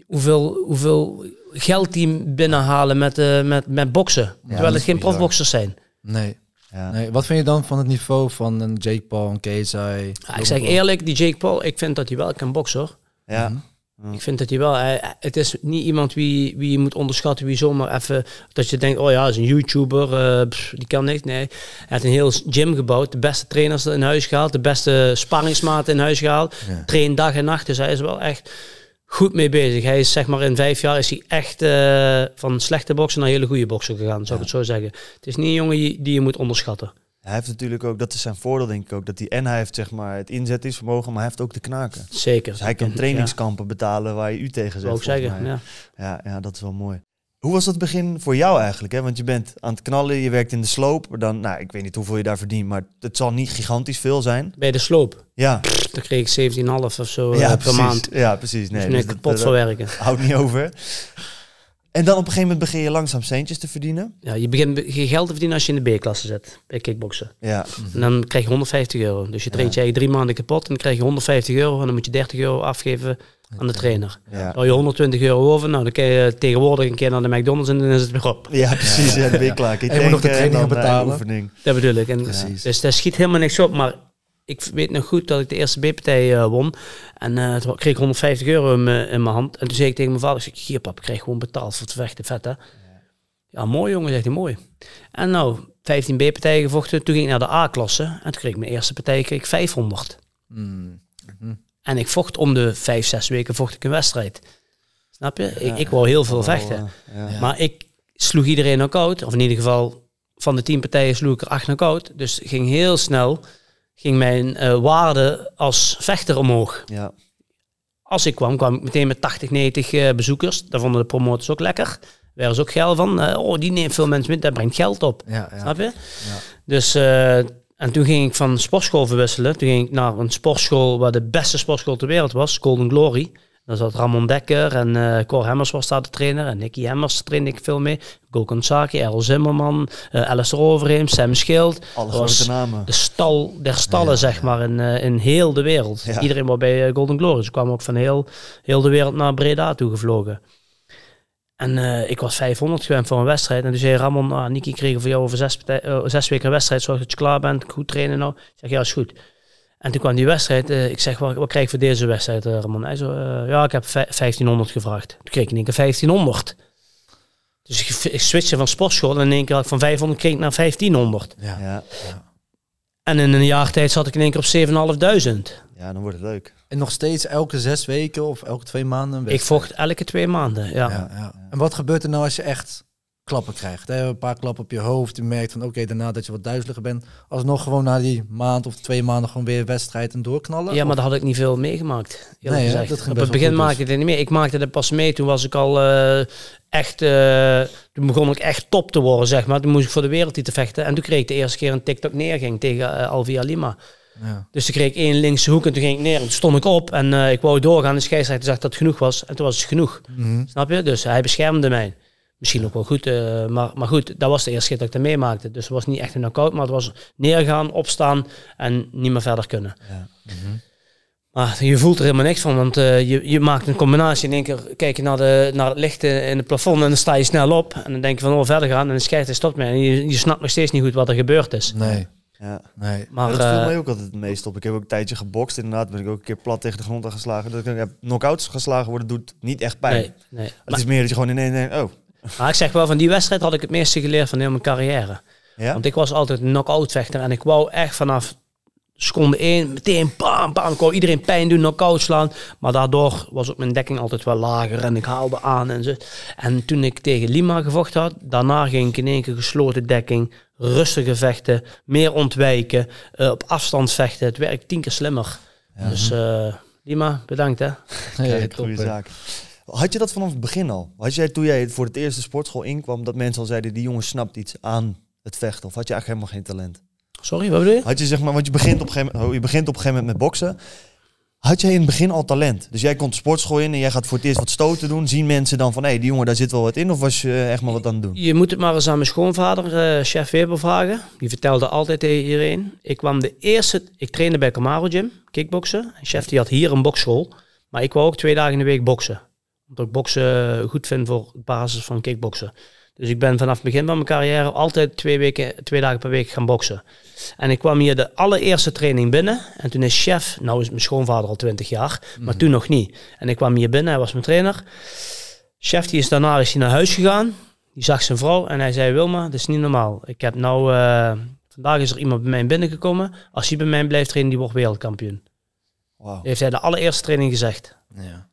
hoeveel, hoeveel geld die binnenhalen met, uh, met, met boksen. Ja, terwijl het geen profboxers zijn. Nee. Ja. nee. Wat vind je dan van het niveau van een Jake Paul, en KSI? Ah, ik zeg eerlijk, die Jake Paul, ik vind dat hij wel kan bokser. Ja. Mhm. Ik vind dat hij wel. Hij, het is niet iemand wie, wie je moet onderschatten, wie zomaar even. Dat je denkt, oh ja, is een YouTuber, eh, die kan niks. Nee, hij heeft een heel gym gebouwd, de beste trainers in huis gehaald, de beste spanningsmaat in huis gehaald. Ja. Train dag en nacht, dus hij is wel echt goed mee bezig. Hij is zeg maar in vijf jaar is hij echt eh, van slechte boksen naar hele goede boksen gegaan, zou ik het zo zeggen. Het is niet een jongen die je moet onderschatten. Hij heeft natuurlijk ook, dat is zijn voordeel denk ik ook, dat hij en hij heeft zeg maar het inzettingsvermogen, maar hij heeft ook de knaken. Zeker. Dus hij kan trainingskampen betalen waar je u tegen zit Ook zeker, ja. ja. dat is wel mooi. Hoe was dat begin voor jou eigenlijk? Hè? Want je bent aan het knallen, je werkt in de sloop. Dan, nou, ik weet niet hoeveel je daar verdient, maar het zal niet gigantisch veel zijn. Bij de sloop? Ja. dan kreeg ik 17,5 of zo ja, eh, per precies. maand. Ja, precies. Dus nee, dus kapot dat, eh, werken. Houdt niet over. En dan op een gegeven moment begin je langzaam centjes te verdienen. Ja, je begint je geld te verdienen als je in de B-klasse zet bij kickboksen. Ja. En dan krijg je 150 euro. Dus je traint je drie maanden kapot en dan krijg je 150 euro. En dan moet je 30 euro afgeven aan de trainer. Ja. je 120 euro over, nou dan kan je tegenwoordig een keer naar de McDonald's en dan is het weer op. Ja, precies. Ja, ben je klaar. Ik heb moet nog de eh, training eh, betalen. Oefening. Dat bedoel ik. En, Dus daar schiet helemaal niks op. Maar ik weet nog goed dat ik de eerste B-partij eh, won. En uh, toen kreeg ik 150 euro in mijn hand. En toen zei ik tegen mijn vader, ik hier pap, ik krijg gewoon betaald voor het vechten, vet hè. Ja. mooi jongen, zegt hij, mooi. En nou, 15 B-partijen gevochten. Toen ging ik naar de A-klasse. En toen kreeg ik mijn eerste partij, kreeg ik 500. Mm-hmm. En ik vocht om de 5, 6 weken vocht ik een wedstrijd. Snap je? ik, ik wou heel veel oh, vechten. Maar ik sloeg iedereen ook oud, Of in ieder geval, van de 10 partijen sloeg ik er 8 nog out Dus ging heel snel ging mijn eh, waarde als vechter omhoog. Ja. Als ik kwam, kwam ik meteen met 80, 90 eh, bezoekers. Daar vonden de promotors ook lekker. Daar ze ook geil van. Eh, oh, die neemt veel mensen mee, dat brengt geld op. Snap je? Dus, en toen ging ik van sportschool verwisselen. Toen ging ik naar een sportschool waar de beste sportschool ter wereld was, Golden Glory. Dan zat Ramon Dekker en uh, Cor Hemmers was daar de trainer. En Nicky Hemmers trainde ik veel mee. Gokhan Saki, Errol Zimmerman, uh, Alistair Overheem, Sam Schild. Alle grote namen. De stal der stallen, zeg maar, in, eh, in heel de wereld. Iedereen was bij Golden Glory. Ze kwamen ook van heel, heel de wereld naar Breda toe gevlogen. En ik was 500 gewend voor een wedstrijd. En toen zei Ramon, ah, Nicky kregen voor jou over zes, weken een wedstrijd. Zorg dat je klaar bent, goed trainen nou. Ik zeg, ja, is goed. En toen kwam die wedstrijd. Eh, ik zeg, wat, krijg ik voor deze wedstrijd, eh, Ramon? Hij zo, eh, ja, ik heb 1500 gevraagd. Toen kreeg ik in één keer 1500. Dus ik, ik switchte van sportschool en in één keer van 500 kreeg ik naar 1500. Ja. ja. En in een jaar tijd zat ik in één keer op 7500. Ja, dan wordt het leuk. En nog steeds elke zes weken of elke twee maanden? Een ik vocht elke twee maanden, ja, ja. En wat gebeurt er nou als je echt klappen krijgt. Hè? Een paar klappen op je hoofd. Je merkt van oké, daarna dat je wat duizeliger bent. Alsnog gewoon na die maand of twee maanden gewoon weer wedstrijd en doorknallen. Ja, maar daar had ik niet veel meegemaakt. Nee, op het begin dus. maakte ik het niet meer. Ik maakte het pas mee. Toen was ik al eh, echt. Eh, toen begon ik echt top te worden, zeg maar. Toen moest ik voor de wereld te vechten. En toen kreeg ik de eerste keer een TikTok neerging tegen uh, eh, Alvia Lima. Ja. Dus toen kreeg ik één linkse hoek en toen ging ik neer. En toen stond ik op en ik wou doorgaan. De scheidsrechter zag dat het genoeg was. En toen was het genoeg. Mhm. Snap je? Dus hij beschermde mij. Misschien ook wel goed, eh, maar, maar goed, dat was de eerste keer dat ik dat meemaakte. Dus het was niet echt een knockout, maar het was neergaan, opstaan en niet meer verder kunnen. Ja. Mhm. Maar je voelt er helemaal niks van, want eh, je, je maakt een combinatie. In één keer kijk je naar, de, naar het licht in het plafond en dan sta je snel op. En dan denk je van, oh, verder gaan. En de scheidsrechter stopt mee En je, je snapt nog steeds niet goed wat er gebeurd is. Nee. Ja. Nee. Maar, dat viel eh, mij ook altijd het meest op. Ik heb ook een tijdje gebokst. Inderdaad ben ik ook een keer plat tegen de grond geslagen. Dat ik heb knockouts geslagen worden doet niet echt pijn. Nee, nee. Het is meer dat je gewoon in één denkt, oh, maar ik zeg wel, van die wedstrijd had ik het meeste geleerd van heel mijn carrière. Want ik was altijd een knock-out vechter en ik wou echt vanaf seconde één meteen bam, bam. wou iedereen pijn doen, knock-out slaan. Maar daardoor was ook mijn dekking altijd wel lager en ik haalde aan en zo. En toen ik tegen Lima gevochten had, daarna ging ik in één keer gesloten dekking, rustiger vechten, meer ontwijken, eh, op afstand vechten. Het werkt tien keer slimmer. Dus eh, Lima, bedankt hè. Kijk, zaak. Had je dat vanaf het begin al? Had jij toen jij voor het eerst de sportschool inkwam, dat mensen al zeiden, die jongen snapt iets aan het vechten? Of had je eigenlijk helemaal geen talent? Sorry, wat bedoel je? Had je zeg maar, want je begint op een gegeven moment, oh, je begint op een moment met boksen. Had jij in het begin al talent? Dus jij komt de sportschool in en jij gaat voor het eerst wat stoten doen. Zien mensen dan van, hé, hey, die jongen, daar zit wel wat in? Of was je eh, echt maar wat aan het doen? Je moet het maar eens aan mijn schoonvader, eh, chef Weber, vragen. Die vertelde altijd tegen iedereen. Ik kwam de eerste... Ik trainde bij Camaro Gym, kickboksen. Chef die had hier een bokschool. Maar ik wou ook twee dagen in de week boksen omdat ik boksen eh, goed vind voor de basis van kickboksen. Dus ik ben vanaf het begin van mijn carrière altijd twee, weken, twee dagen per week gaan boksen. En ik kwam hier de allereerste training binnen. En toen is chef, nou is mijn schoonvader al twintig jaar, maar mhm. toen nog niet. En ik kwam hier binnen, hij was mijn trainer. Chef die is daarna is hij naar huis gegaan. Die zag zijn vrouw en hij zei, Wilma, dat is niet normaal. Ik heb nou, eh, vandaag is er iemand bij mij binnengekomen. Als hij bij mij blijft trainen, die wordt wereldkampioen. Wow. Heeft hij de allereerste training gezegd. Ja.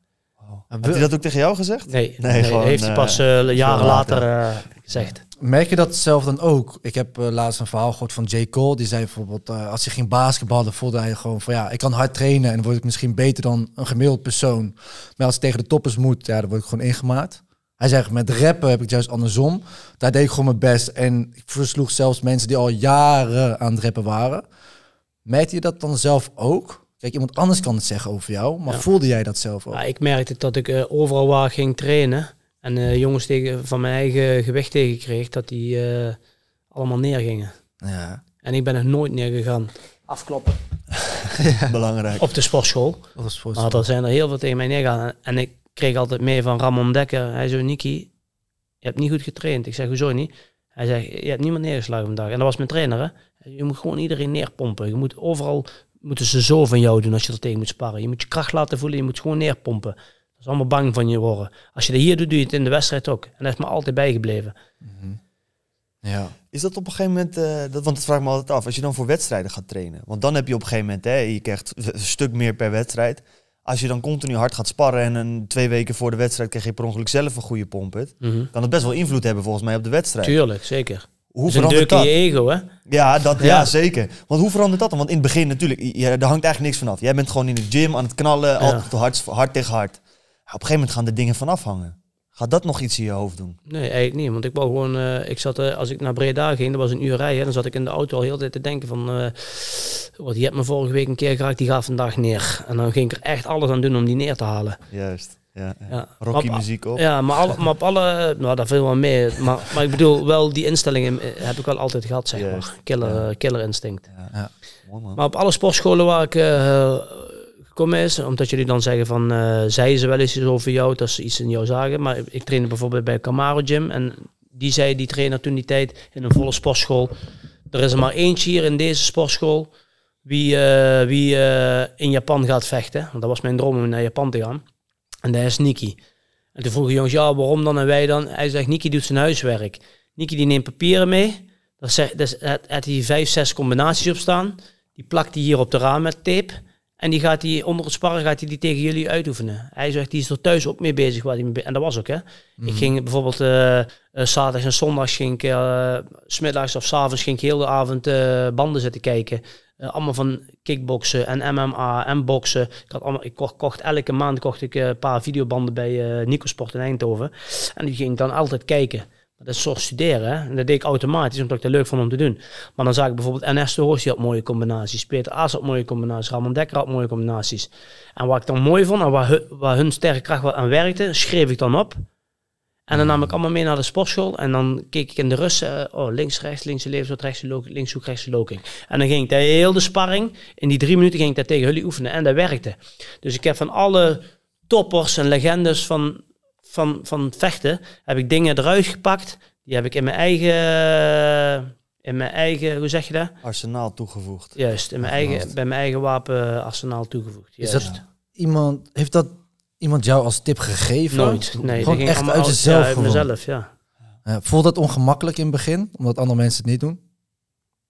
Ah, Had hij dat ook tegen jou gezegd? Nee, heeft hij eh, pas eh, jaren later uh, gezegd. Merk je dat zelf dan ook? Ik heb laatst een verhaal gehoord van J. Cole. Die zei bijvoorbeeld, als hij ging basketballen, voelde hij gewoon van ja, ik kan hard trainen en word ik misschien beter dan een gemiddeld persoon. Maar als ik tegen de toppers moet, ja, dan word ik gewoon ingemaakt. Hij zegt, met rappen heb ik juist andersom. Daar deed ik gewoon mijn best. En ik versloeg zelfs mensen die al jaren aan het rappen waren. Merk je dat dan zelf ook? Kijk, iemand anders mm. kan het zeggen over jou, maar voelde jij dat zelf ook? Ja, ik merkte dat ik eh, overal waar ging trainen en eh, jongens tegen, van mijn eigen gewicht tegen kreeg, dat die eh, allemaal neergingen. Ja. En ik ben nog nooit neergegaan. Afkloppen. Belangrijk. Op de sportschool. Op de sportschool. Maar er zijn er heel veel tegen mij neergaan. En ik kreeg altijd mee van Ramon Dekker. Hij zei, Niki, je hebt niet goed getraind. Ik zeg, hoezo niet? Hij zegt, je hebt niemand neergeslagen vandaag. En dat was mijn trainer, Je moet gewoon iedereen neerpompen. Je moet overal moeten ze zo van jou doen als je er tegen moet sparren. Je moet je kracht laten voelen, je moet gewoon neerpompen. Dat is allemaal bang van je worden. Als je dat hier doet, doe je het in de wedstrijd ook. En dat is me altijd bijgebleven. Mhm. Ja. Is dat op een gegeven moment, uh, dat, want dat vraag ik me altijd af, als je dan voor wedstrijden gaat trainen. Want dan heb je op een gegeven moment, hè, je krijgt een stuk meer per wedstrijd. Als je dan continu hard gaat sparren en een, twee weken voor de wedstrijd krijg je per ongeluk zelf een goede pomp, mhm. kan dat best wel invloed hebben volgens mij op de wedstrijd. Tuurlijk, zeker hoe verandert dat? je ego, hè? Ja, dat, ja. ja. zeker. Want hoe verandert dat dan? Want in het begin natuurlijk, je, daar hangt eigenlijk niks vanaf. Jij bent gewoon in de gym aan het knallen, ja. altijd hard, hard tegen hard. Op een gegeven moment gaan de dingen vanaf hangen. Gaat dat nog iets in je hoofd doen? Nee, eigenlijk niet. Want ik wou gewoon, eh, ik zat, uh, als ik naar Breda ging, dat was een uur rijden, dan zat ik in de auto al heel de tijd te denken van, uh, wat, die hebt me vorige week een keer geraakt, die gaat vandaag neer. En dan ging ik er echt alles aan doen om die neer te halen. Juist. Ja, Rocky muziek op. Ja, maar, op alle... Nou, daar veel wel mee. Maar, maar ik bedoel, wel die instellingen eh, heb ik wel altijd gehad, zeg maar. Killer, eh, killer instinct. Ja. Mooi, Maar op alle sportscholen waar ik uh, gekomen is, omdat jullie dan zeggen van... Uh, zeiden ze wel eens iets over jou, dat ze iets in jou zagen. Maar ik, trainde bijvoorbeeld bij Camaro Gym. En die zei, die trainer toen die tijd, in een volle sportschool... Er is er maar eentje hier in deze sportschool wie, wie in Japan gaat vechten. Want dat was mijn droom om naar Japan te gaan. En daar is Niki. En toen vroegen jongens, ja, waarom dan en wij dan? Hij zegt, Niki doet zijn huiswerk. Niki die neemt papieren mee. Daar heeft hij vijf, zes combinaties op staan. Die plakt die hier op de raam met tape. En die gaat hij onder het sparren gaat hij die tegen jullie uitoefenen. Hij zegt, die is er thuis ook mee bezig. Waar die mee en dat was ook, hè. Ik mhm. ging bijvoorbeeld uh, zaterdags en zondags, ging ik, uh, smiddags of s'avonds, ging ik heel de avond banden zitten kijken. Eh, allemaal van kickboksen en MMA en boksen. Ik, had allemaal, ik kocht, elke maand kocht ik een eh, paar videobanden bij eh, Nico Sport in Eindhoven. En die ging ik dan altijd kijken. Dat is soort studeren. En dat deed ik automatisch, omdat ik het leuk vond om te doen. Maar dan zag ik bijvoorbeeld NS de Horst, die had mooie combinaties. Peter Aas had mooie combinaties. Ramon Dekker had mooie combinaties. En wat ik dan mooi vond en waar, hun, hun sterke kracht wat aan werkte, schreef ik dan op. En dan nam ik allemaal mee naar de sportschool. En dan keek ik in de Russen eh, oh, links, rechts, links, wat rechts, links, hoek, rechts, loking. En dan ging ik daar heel de sparring. In die drie minuten ging ik daar tegen jullie oefenen. En dat werkte. Dus ik heb van alle toppers en legendes van, van, van vechten. heb ik dingen eruit gepakt. Die heb ik in mijn eigen. In mijn eigen, hoe zeg je dat? Arsenaal toegevoegd. Juist, in mijn eigen, bij mijn eigen wapenarsenaal eh, toegevoegd. Is dat iemand, heeft dat iemand jou als tip gegeven? Nooit. Nee, Gewoon echt uit jezelf. Ja, uit mezelf, ja. Voelt dat ongemakkelijk in het begin, omdat andere mensen het niet doen?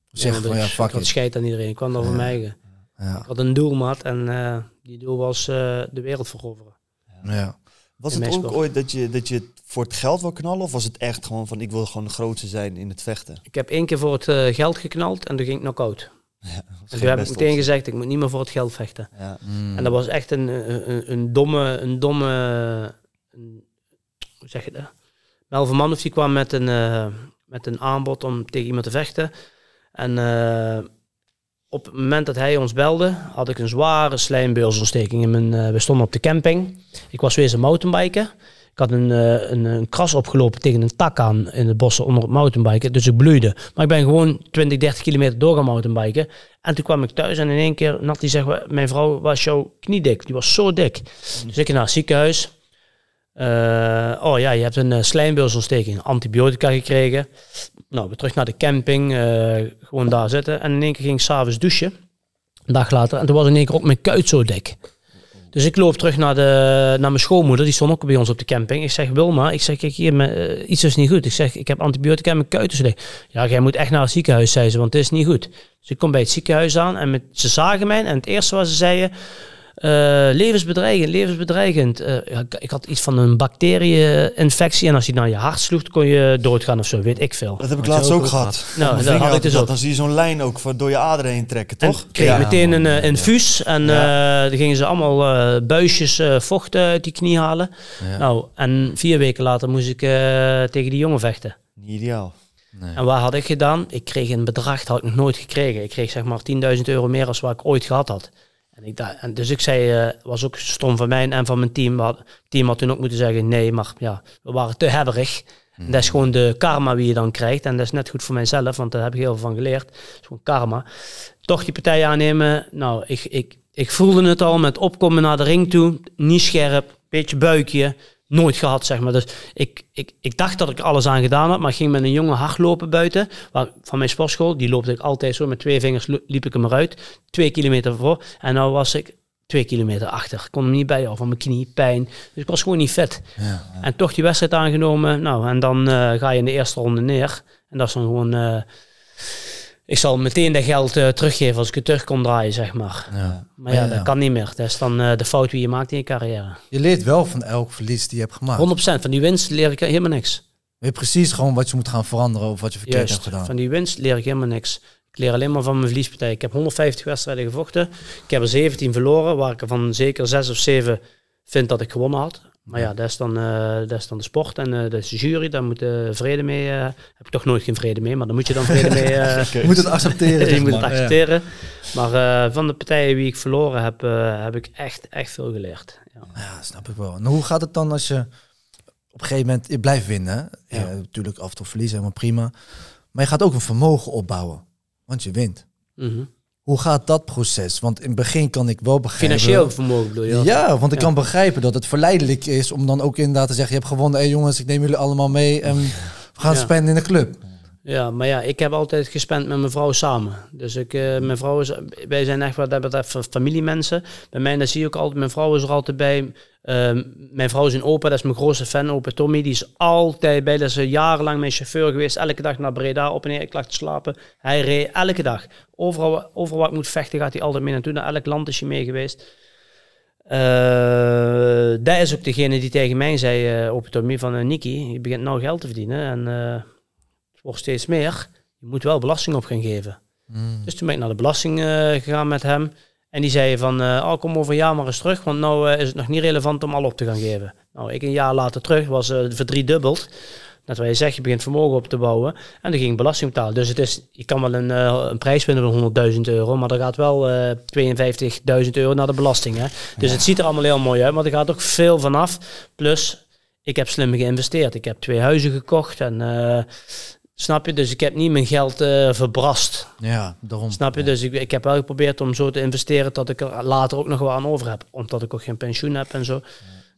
zeg ja, van, ja, fuck ik scheid aan iedereen. Ik kwam over ja. mij. Ja. Ik had een Mat, en eh, die doel was eh, de wereld veroveren. Ja. Was het ook ooit dat je, dat je voor het geld wil knallen? Of was het echt gewoon van ik wil gewoon de grootste zijn in het vechten? Ik heb één keer voor het eh, geld geknald en toen ging ik knock-out. Ja, en toen ik meteen gezegd, ik moet niet meer voor het geld vechten. Ja. Hmm. En dat was echt een, een, een domme, een domme, een, hoe zeg je dat? Melvin Manhoef die kwam met een, eh, met een aanbod om tegen iemand te vechten. En eh, op het moment dat hij ons belde, had ik een zware slijmbeursontsteking. In mijn, eh, we stonden op de camping. Ik was weer een mountainbiken. Ik had eh, een, een, kras opgelopen tegen een tak aan in de bossen onder het mountainbiken. Dus ik bloeide. Maar ik ben gewoon 20, 30 kilometer door gaan mountainbiken. En toen kwam ik thuis en in één keer, Nat die zegt, mijn vrouw was jouw knie Die was zo dik. Dus ik ging naar het ziekenhuis. Eh, oh ja, je hebt een eh, slijmbeursontsteking, antibiotica gekregen. Nou, we terug naar de camping, gewoon daar zitten. En in één keer ging ik s'avonds douchen, een dag later. En toen was in één keer ook mijn kuit zo dik. Dus ik loop terug naar, de, naar mijn schoonmoeder, die stond ook bij ons op de camping. Ik zeg, Wilma, ik zeg, kijk hier, eh, iets is niet goed. Ik zeg, ik heb antibiotica en mijn kuiten liggen. Ja, jij moet echt naar het ziekenhuis, zei ze, want het is niet goed. Dus ik kom bij het ziekenhuis aan en met, ze zagen mij en het eerste wat ze zeiden, eh, levensbedreigend, levensbedreigend. Eh, ik, ik, had iets van een infectie En als die naar je hart sloeg, kon je doodgaan of zo. Weet ik veel. Dat heb ik laatst ook, gehad. Nou, dat had ik dus ook. Dan zie je zo'n lijn ook door je aderen heen trekken, toch? En kreeg ja, meteen een uh, eh, infuus. En dan gingen ze allemaal buisjes vocht uit die knie halen. Nou, en vier weken later moest ik tegen die jongen vechten. Niet ideaal. Nee. En wat had ik gedaan? Ik kreeg een bedrag dat had ik nog nooit gekregen. Ik kreeg zeg maar 10.000 euro meer dan wat ik ooit gehad had. En ik en dus ik zei, eh, was ook stom van mij en van mijn team. het team had toen ook moeten zeggen, nee, maar ja, we waren te hebberig. Mm. Dat is gewoon de karma die je dan krijgt. En dat is net goed voor mijzelf, want daar heb ik heel veel van geleerd. Het is gewoon karma. Toch die partij aannemen. Nou, ik, ik, ik voelde het al met opkomen naar de ring toe. Niet scherp, beetje buikje nooit gehad, zeg maar. Dus ik, ik, ik dacht dat ik alles aan gedaan had, maar ging met een jongen hardlopen buiten. Waar, van mijn sportschool, die loopte ik altijd zo. Met twee vingers liep ik hem eruit. Twee kilometer voor. En dan nou was ik twee kilometer achter. Ik kon hem niet bij, al van mijn knie, pijn. Dus ik was gewoon niet vet Ja, En toch die wedstrijd aangenomen. Nou, en dan eh, ga je in de eerste ronde neer. En dat is dan gewoon... Eh, ik zal meteen dat geld eh, teruggeven als ik het terug kon draaien, zeg maar. Ja. Maar ja, dat kan niet meer. Dat is dan eh, de fout die je maakt in je carrière. Je leert wel van elk verlies die je hebt gemaakt. 100% van die winst leer ik helemaal niks. Weet precies gewoon wat je moet gaan veranderen of wat je verkeerd hebt gedaan. Van die winst leer ik helemaal niks. Ik leer alleen maar van mijn verliespartij. Ik heb 150 wedstrijden gevochten. Ik heb er 17 verloren, waar ik er van zeker 6 of 7 vind dat ik gewonnen had. Maar ja, dat is dan, uh, dat is dan de sport en eh, dat is de jury. Daar moet je eh, vrede mee... Uh, heb ik toch nooit geen vrede mee, maar dan moet je dan vrede mee... je moet het accepteren. je moet het accepteren. Maar van de partijen die ik verloren heb, heb ik echt, echt veel geleerd. Ja. ja. snap ik wel. En hoe gaat het dan als je op een gegeven moment... Je blijft winnen. Ja. natuurlijk af en toe verliezen, helemaal prima. Maar je gaat ook een vermogen opbouwen. Want je wint. Mm hoe gaat dat proces? Want in het begin kan ik wel begrijpen... Financieel vermogen bedoel je? Ja, want ik kan begrijpen dat het verleidelijk is om dan ook inderdaad te zeggen... je hebt gewonnen, hé jongens, ik neem jullie allemaal mee en we gaan ja. spenden in de club. Ja, maar ja, ik heb altijd gespend met mijn vrouw samen. Dus ik, eh, mijn vrouw is, wij zijn echt wat dat betreft familiemensen. Bij mij, dat zie ik ook altijd, mijn vrouw is er altijd bij. Ehm, mijn vrouw is een opa, dat is mijn grootste fan, opa Tommy. Die is altijd bij, dat is jarenlang mijn chauffeur geweest. Elke dag naar Breda, op en neer, ik lag te slapen. Hij reed elke dag. Overal, overal waar ik moet vechten gaat hij altijd mee naartoe. Naar elk land is hij mee geweest. Uh, dat is ook degene die tegen mij zei, uh, opa Tommy, van uh, je begint nou geld te verdienen. En het wordt steeds meer. Je moet wel belasting op gaan geven. Mm. Dus toen ben ik naar de belasting gegaan met hem. En die zeiden van, uh, oh, kom over een jaar maar eens terug, want nou eh, is het nog niet relevant om al op te gaan geven. Nou, ik een jaar later terug was uh, eh, verdriedubbeld. Net wat je zegt, je begint vermogen op te bouwen. En dan ging belasting betalen. Dus het is, je kan wel een, een prijs winnen van 100.000 euro, maar er gaat wel 52.000 euro naar de belasting. Hè? Dus het ziet er allemaal heel mooi uit, maar er gaat ook veel vanaf. Plus, ik heb slim geïnvesteerd. Ik heb twee huizen gekocht en Snap je? Dus ik heb niet mijn geld eh, verbrast. Ja, daarom. Snap je? Dus ik, ik heb wel geprobeerd om zo te investeren dat ik er later ook nog wel aan over heb. Omdat ik ook geen pensioen heb en zo.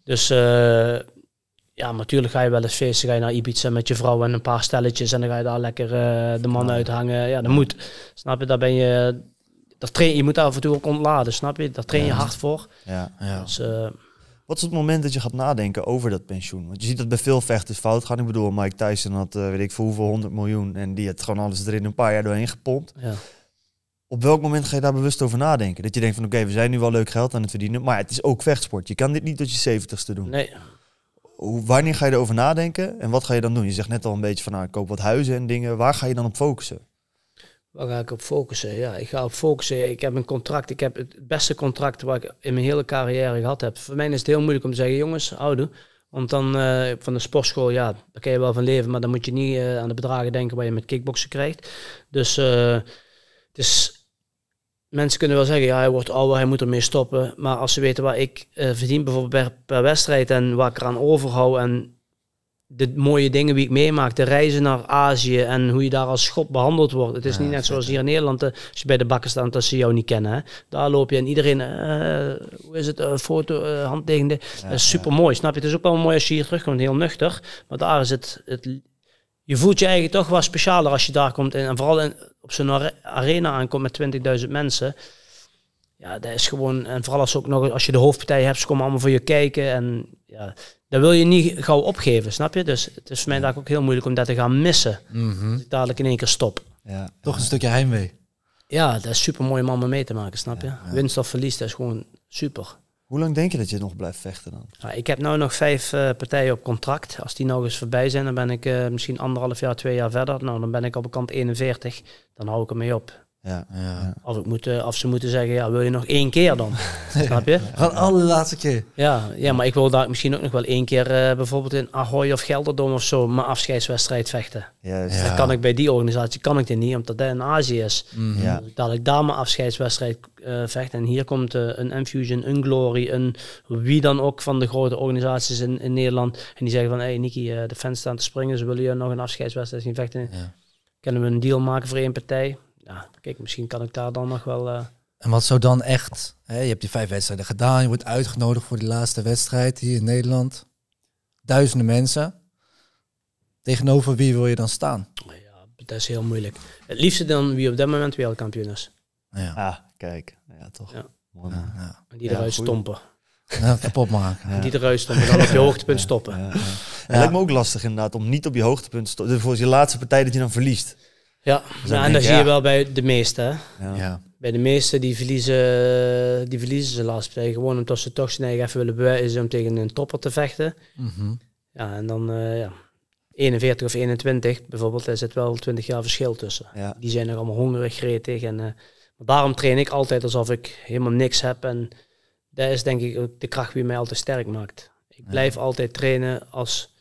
Dus eh, ja, natuurlijk ga je wel eens feesten. Ga je naar Ibiza met je vrouw en een paar stelletjes. En dan ga je daar lekker eh, de man uithangen. Ja, dat moet. Snap je? Daar ben je... Dat train, je moet af en toe ook ontladen, snap je? Daar train je hard voor. Ja, ja. Dus, wat is het moment dat je gaat nadenken over dat pensioen? Want je ziet dat bij veel vechters fout gaan. Ik bedoel, Mike Tyson had, eh, weet ik voor hoeveel, 100 miljoen. En die had gewoon alles erin een paar jaar doorheen gepompt. Ja. Op welk moment ga je daar bewust over nadenken? Dat je denkt van, oké, we zijn nu wel leuk geld aan het verdienen. Maar het is ook vechtsport. Je kan dit niet tot je zeventigste doen. Nee. Hoe, wanneer ga je erover nadenken? En wat ga je dan doen? Je zegt net al een beetje van, nou, ik koop wat huizen en dingen. Waar ga je dan op focussen? Waar ga ik op focussen? Ja, ik ga op focussen. Ik heb een contract. Ik heb het beste contract waar ik in mijn hele carrière gehad heb. Voor mij is het heel moeilijk om te zeggen, jongens, oude. Want dan eh, van de sportschool, ja, daar kan je wel van leven. Maar dan moet je niet eh, aan de bedragen denken waar je met kickboksen krijgt. Dus eh, het is mensen kunnen wel zeggen, ja, hij wordt ouder, hij moet ermee stoppen. Maar als ze weten waar ik verdien bijvoorbeeld per, wedstrijd en waar ik eraan overhoud en de mooie dingen die ik meemaak, de reizen naar Azië en hoe je daar als schop behandeld wordt. Het is niet net zoals hier in Nederland, eh, als je bij de bakken staat, dat ze jou niet kennen. Daar loop je en iedereen, eh, hoe is het, eh, foto, uh, dat is super mooi, snap je? Het is ook wel mooi als je hier terugkomt, heel nuchter. Maar daar is het, het je voelt je eigenlijk toch wel specialer als je daar komt. En, vooral op zo'n arena aankomt met 20.000 mensen. Ja, dat is gewoon, en vooral als, ook nog, als je de hoofdpartij hebt, ze komen allemaal voor je kijken en ja, dat wil je niet gauw opgeven, snap je? Dus het is voor mij daar ook heel moeilijk om dat te gaan missen. Mm dadelijk in één keer stop. Ja, toch een stukje heimwee. Ja, dat is super mooi om allemaal mee te maken, snap je? Winst of verlies, dat is gewoon super. Hoe lang denk je dat je nog blijft vechten dan? ik heb nu nog vijf eh, partijen op contract. Als die nog eens voorbij zijn, dan ben ik eh, misschien anderhalf jaar, twee jaar verder. Nou, dan ben ik op bekant 41. Dan hou ik ermee op. Ja, ja. ik moet, eh, of ze moeten zeggen, ja, wil je nog één keer dan? Snap je? van ja. alle laatste keer. Ja, ja, maar ik wil daar misschien ook nog wel één keer eh, bijvoorbeeld in Ahoy of Gelderdom of zo mijn afscheidswedstrijd vechten. Yes. Dat kan ik bij die organisatie kan ik dit niet, omdat dat in Azië is. Mhm. Dat ik daar mijn afscheidswedstrijd uh, vecht en hier komt een Infusion, een Glory, een wie dan ook van de grote organisaties in, in Nederland. En die zeggen van, hé hey, de fans staan te springen, ze willen je nog een afscheidswedstrijd zien vechten. Kunnen we een deal maken voor één partij? kijk, misschien kan ik daar dan nog wel... Eh, en wat zou dan echt... Hè, je hebt die vijf wedstrijden gedaan, je wordt uitgenodigd voor die laatste wedstrijd hier in Nederland. Duizenden mensen. Tegenover wie wil je dan staan? Nou ja, dat is heel moeilijk. Het liefste dan wie op dat moment wereldkampioen is. Nou ja, ah, kijk. Ja, toch. Ja. En die eruit stompen. Ja, kapot maken. Ja. Die eruit stoppen, dan op je hoogtepunt stoppen. Ja, ja, lijkt me ook lastig inderdaad, om niet op je hoogtepunt te stoppen. Dus voor je laatste partij dat je dan verliest. Ja, dus en dat zie je wel bij de meesten. Ja. Bij de meesten die verliezen, die verliezen ze laatst bij gewoon omdat ze toch zijn eigen even willen bewijzen om tegen een topper te vechten. Mhm. Ja, en dan uh, ja, 41 of 21 bijvoorbeeld, daar zit wel 20 jaar verschil tussen. Die zijn er allemaal hongerig, gretig. En, daarom train ik altijd alsof ik helemaal niks heb. En dat is denk ik ook de kracht die mij altijd sterk maakt. Ik blijf altijd trainen als,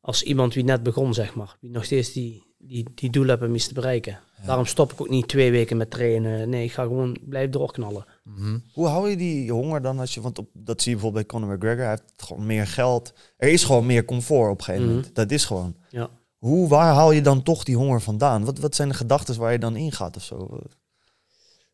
als iemand die net begon, zeg maar. Die nog steeds die, die, die doelen hebben mis te bereiken. Daarom stop ik ook niet twee weken met trainen. Nee, ik ga gewoon blijven doorknallen. knallen. Mhm. Hoe hou je die honger dan als je, want op, dat zie je bijvoorbeeld bij Conor McGregor, hij heeft gewoon meer geld. Er is gewoon meer comfort op een gegeven mhm. moment. Dat is gewoon. Ja. Hoe, waar haal je dan toch die honger vandaan? Wat, wat zijn de gedachten waar je dan in gaat of zo?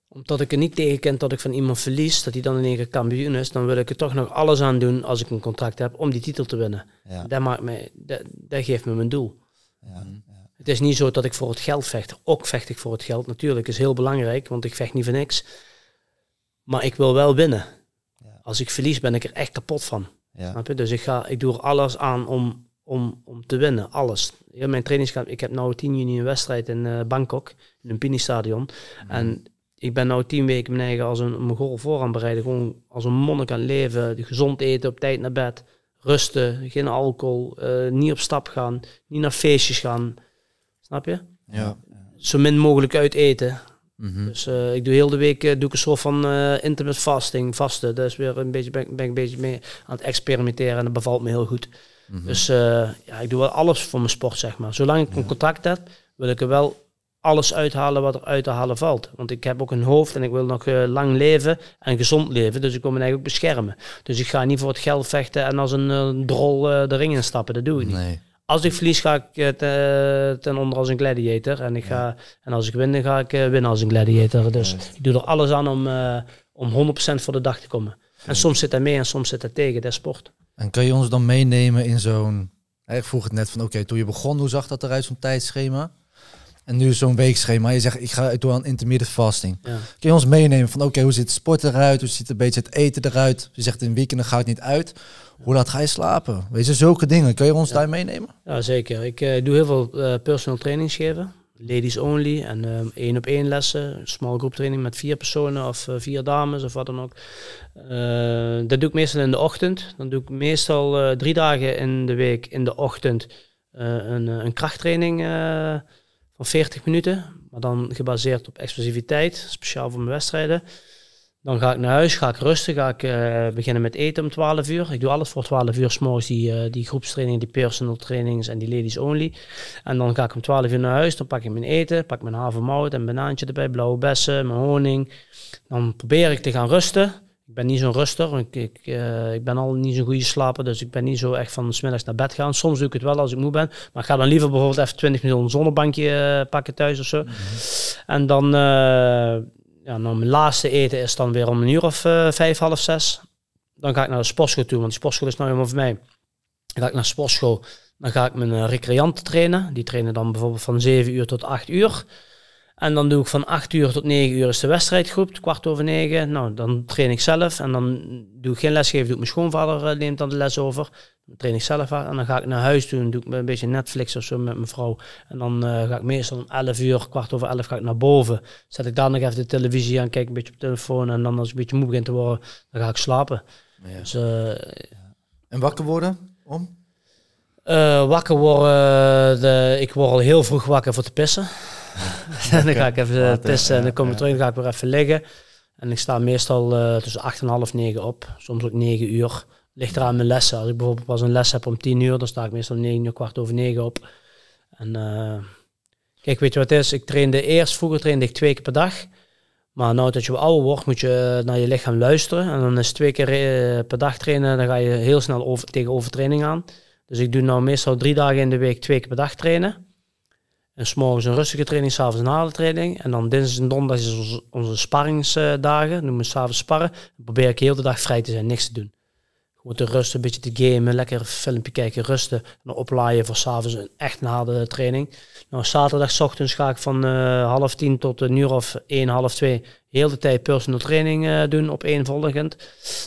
Omdat ik er niet tegen ken dat ik van iemand verlies, dat hij dan in één keer kampioen is, dan wil ik er toch nog alles aan doen als ik een contract heb om die titel te winnen. Dat, maakt mij, dat, dat geeft me mijn doel. Ja. Mhm. Het is niet zo dat ik voor het geld vecht. Ook vecht ik voor het geld. Natuurlijk is heel belangrijk, want ik vecht niet voor niks. Maar ik wil wel winnen. Ja. Als ik verlies, ben ik er echt kapot van. Ja. Dus ik, ga, ik doe er alles aan om, om, om te winnen. Alles. Heel mijn trainingskamp. Ik heb nu 10 juni een wedstrijd in uh, Bangkok, in een Pini-stadion. Mhm. En ik ben nu tien weken mijn eigen als een Mongool voor aan bereiden. Gewoon als een monnik aan leven. Gezond eten, op tijd naar bed. Rusten, geen alcohol. Eh, niet op stap gaan. Niet naar feestjes gaan. Snap je? Ja. Zo min mogelijk uit eten. Mhm. Dus eh, ik doe heel de week eh, doe ik een soort van uh, intermittent fasting, vasten. Dus weer een beetje, ben, ik, ben ik een beetje mee aan het experimenteren en dat bevalt me heel goed. Mhm. Dus ja, ik doe wel alles voor mijn sport, zeg maar. Zolang ik een contact heb, wil ik er wel alles uithalen wat er uit te halen valt. Want ik heb ook een hoofd en ik wil nog lang leven en gezond leven. Dus ik wil me eigenlijk ook beschermen. Dus ik ga niet voor het geld vechten en als een drol de ring instappen. Dat doe ik niet. Nee als ik verlies, ga ik eh, ten, onder als een gladiator. En, ik ga, en als ik win, dan ga ik eh, winnen als een gladiator. Dus ik doe er alles aan om, eh, om 100% voor de dag te komen. En soms zit dat mee en soms zit dat tegen, dat sport. En kun je ons dan meenemen in zo'n... Ik vroeg het net van, oké, toen je begon, hoe zag dat eruit, zo'n tijdschema? En nu zo'n weekschema. Je zegt, ik ga ik doe aan intermittent fasting. Kun je ons meenemen van, oké, hoe ziet sport eruit? Hoe ziet een beetje het eten eruit? Je zegt, in weekenden gaat het niet uit. Hoe laat ga je slapen? Weet je, zulke dingen. Kun je ons daar meenemen? Ja, zeker. Ik eh, doe heel veel uh, personal trainings geven. Ladies only en eh, één op één lessen. Small group training met vier personen of vier dames of wat dan ook. dat doe ik meestal in de ochtend. Dan doe ik meestal drie dagen in de week in de ochtend een, een, krachttraining van 40 minuten. Maar dan gebaseerd op explosiviteit, speciaal voor mijn wedstrijden. Dan ga ik naar huis, ga ik rusten, ga ik eh, beginnen met eten om 12 uur. Ik doe alles voor 12 uur, s'morgens die, uh, die groepstraining, die personal trainings en die ladies only. En dan ga ik om 12 uur naar huis, dan pak ik mijn eten, pak mijn havermout en banaantje erbij, blauwe bessen, mijn honing. Dan probeer ik te gaan rusten. Ik ben niet zo'n ruster, ik, ik, eh, ik ben al niet zo'n goede slaper, dus ik ben niet zo echt van smiddags naar bed gaan. Soms doe ik het wel als ik moe ben, maar ik ga dan liever bijvoorbeeld even 20 minuten een zonnebankje pakken thuis of zo. Mhm. En dan ja, nou, mijn laatste eten is dan weer om een uur of uh, vijf, half zes. Dan ga ik naar de sportschool toe, want de sportschool is nou helemaal voor mij. Dan ga ik naar de sportschool, dan ga ik mijn eh, recreanten trainen. Die trainen dan bijvoorbeeld van zeven uur tot acht uur. En dan doe ik van 8 uur tot 9 uur is de wedstrijdgroep, kwart over 9. Nou, dan train ik zelf en dan doe ik geen lesgeven, doe ik mijn schoonvader uh, neemt dan de les over. Dan train ik zelf en dan ga ik naar huis doen, doe ik een beetje Netflix of zo met mijn vrouw. En dan eh, ga ik meestal om 11 uur, kwart over 11 ga ik naar boven. Zet ik daar nog even de televisie aan, kijk een beetje op de telefoon en dan als ik een beetje moe begin te worden, dan ga ik slapen. Dus, eh, en wakker worden om? wakker worden, de, ik word al heel vroeg wakker voor te pissen en dan ga ik even eh, testen en dan kom ik terug en ga ik weer even liggen. En ik sta meestal eh, tussen 8 en half 9 op, soms ook 9 uur. Ligt eraan mijn lessen. Als ik bijvoorbeeld pas een les heb om 10 uur, dan sta ik meestal 9 uur, kwart over 9 op. En eh, kijk, weet je wat het is? Ik trainde eerst, vroeger trainde ik twee keer per dag. Maar nou dat je ouder wordt, moet je naar je lichaam luisteren. En dan is twee keer per dag trainen, dan ga je heel snel over, tegen overtraining aan. Dus ik doe nou meestal drie dagen in de week twee keer per dag trainen. En s'morgens een rustige training, s'avonds een harde training. En dan dinsdag en donderdag is onze, onze sparringsdagen. Noemen we s'avonds sparren. Dan probeer ik heel de dag vrij te zijn, niks te doen. Gewoon te rusten, een beetje te gamen, lekker filmpje kijken, rusten. En oplaaien voor s'avonds een echt een harde training. Nou, ochtends ga ik van eh, half tien tot een uur of één, half twee... heel de tijd personal training eh, doen, op één volgend.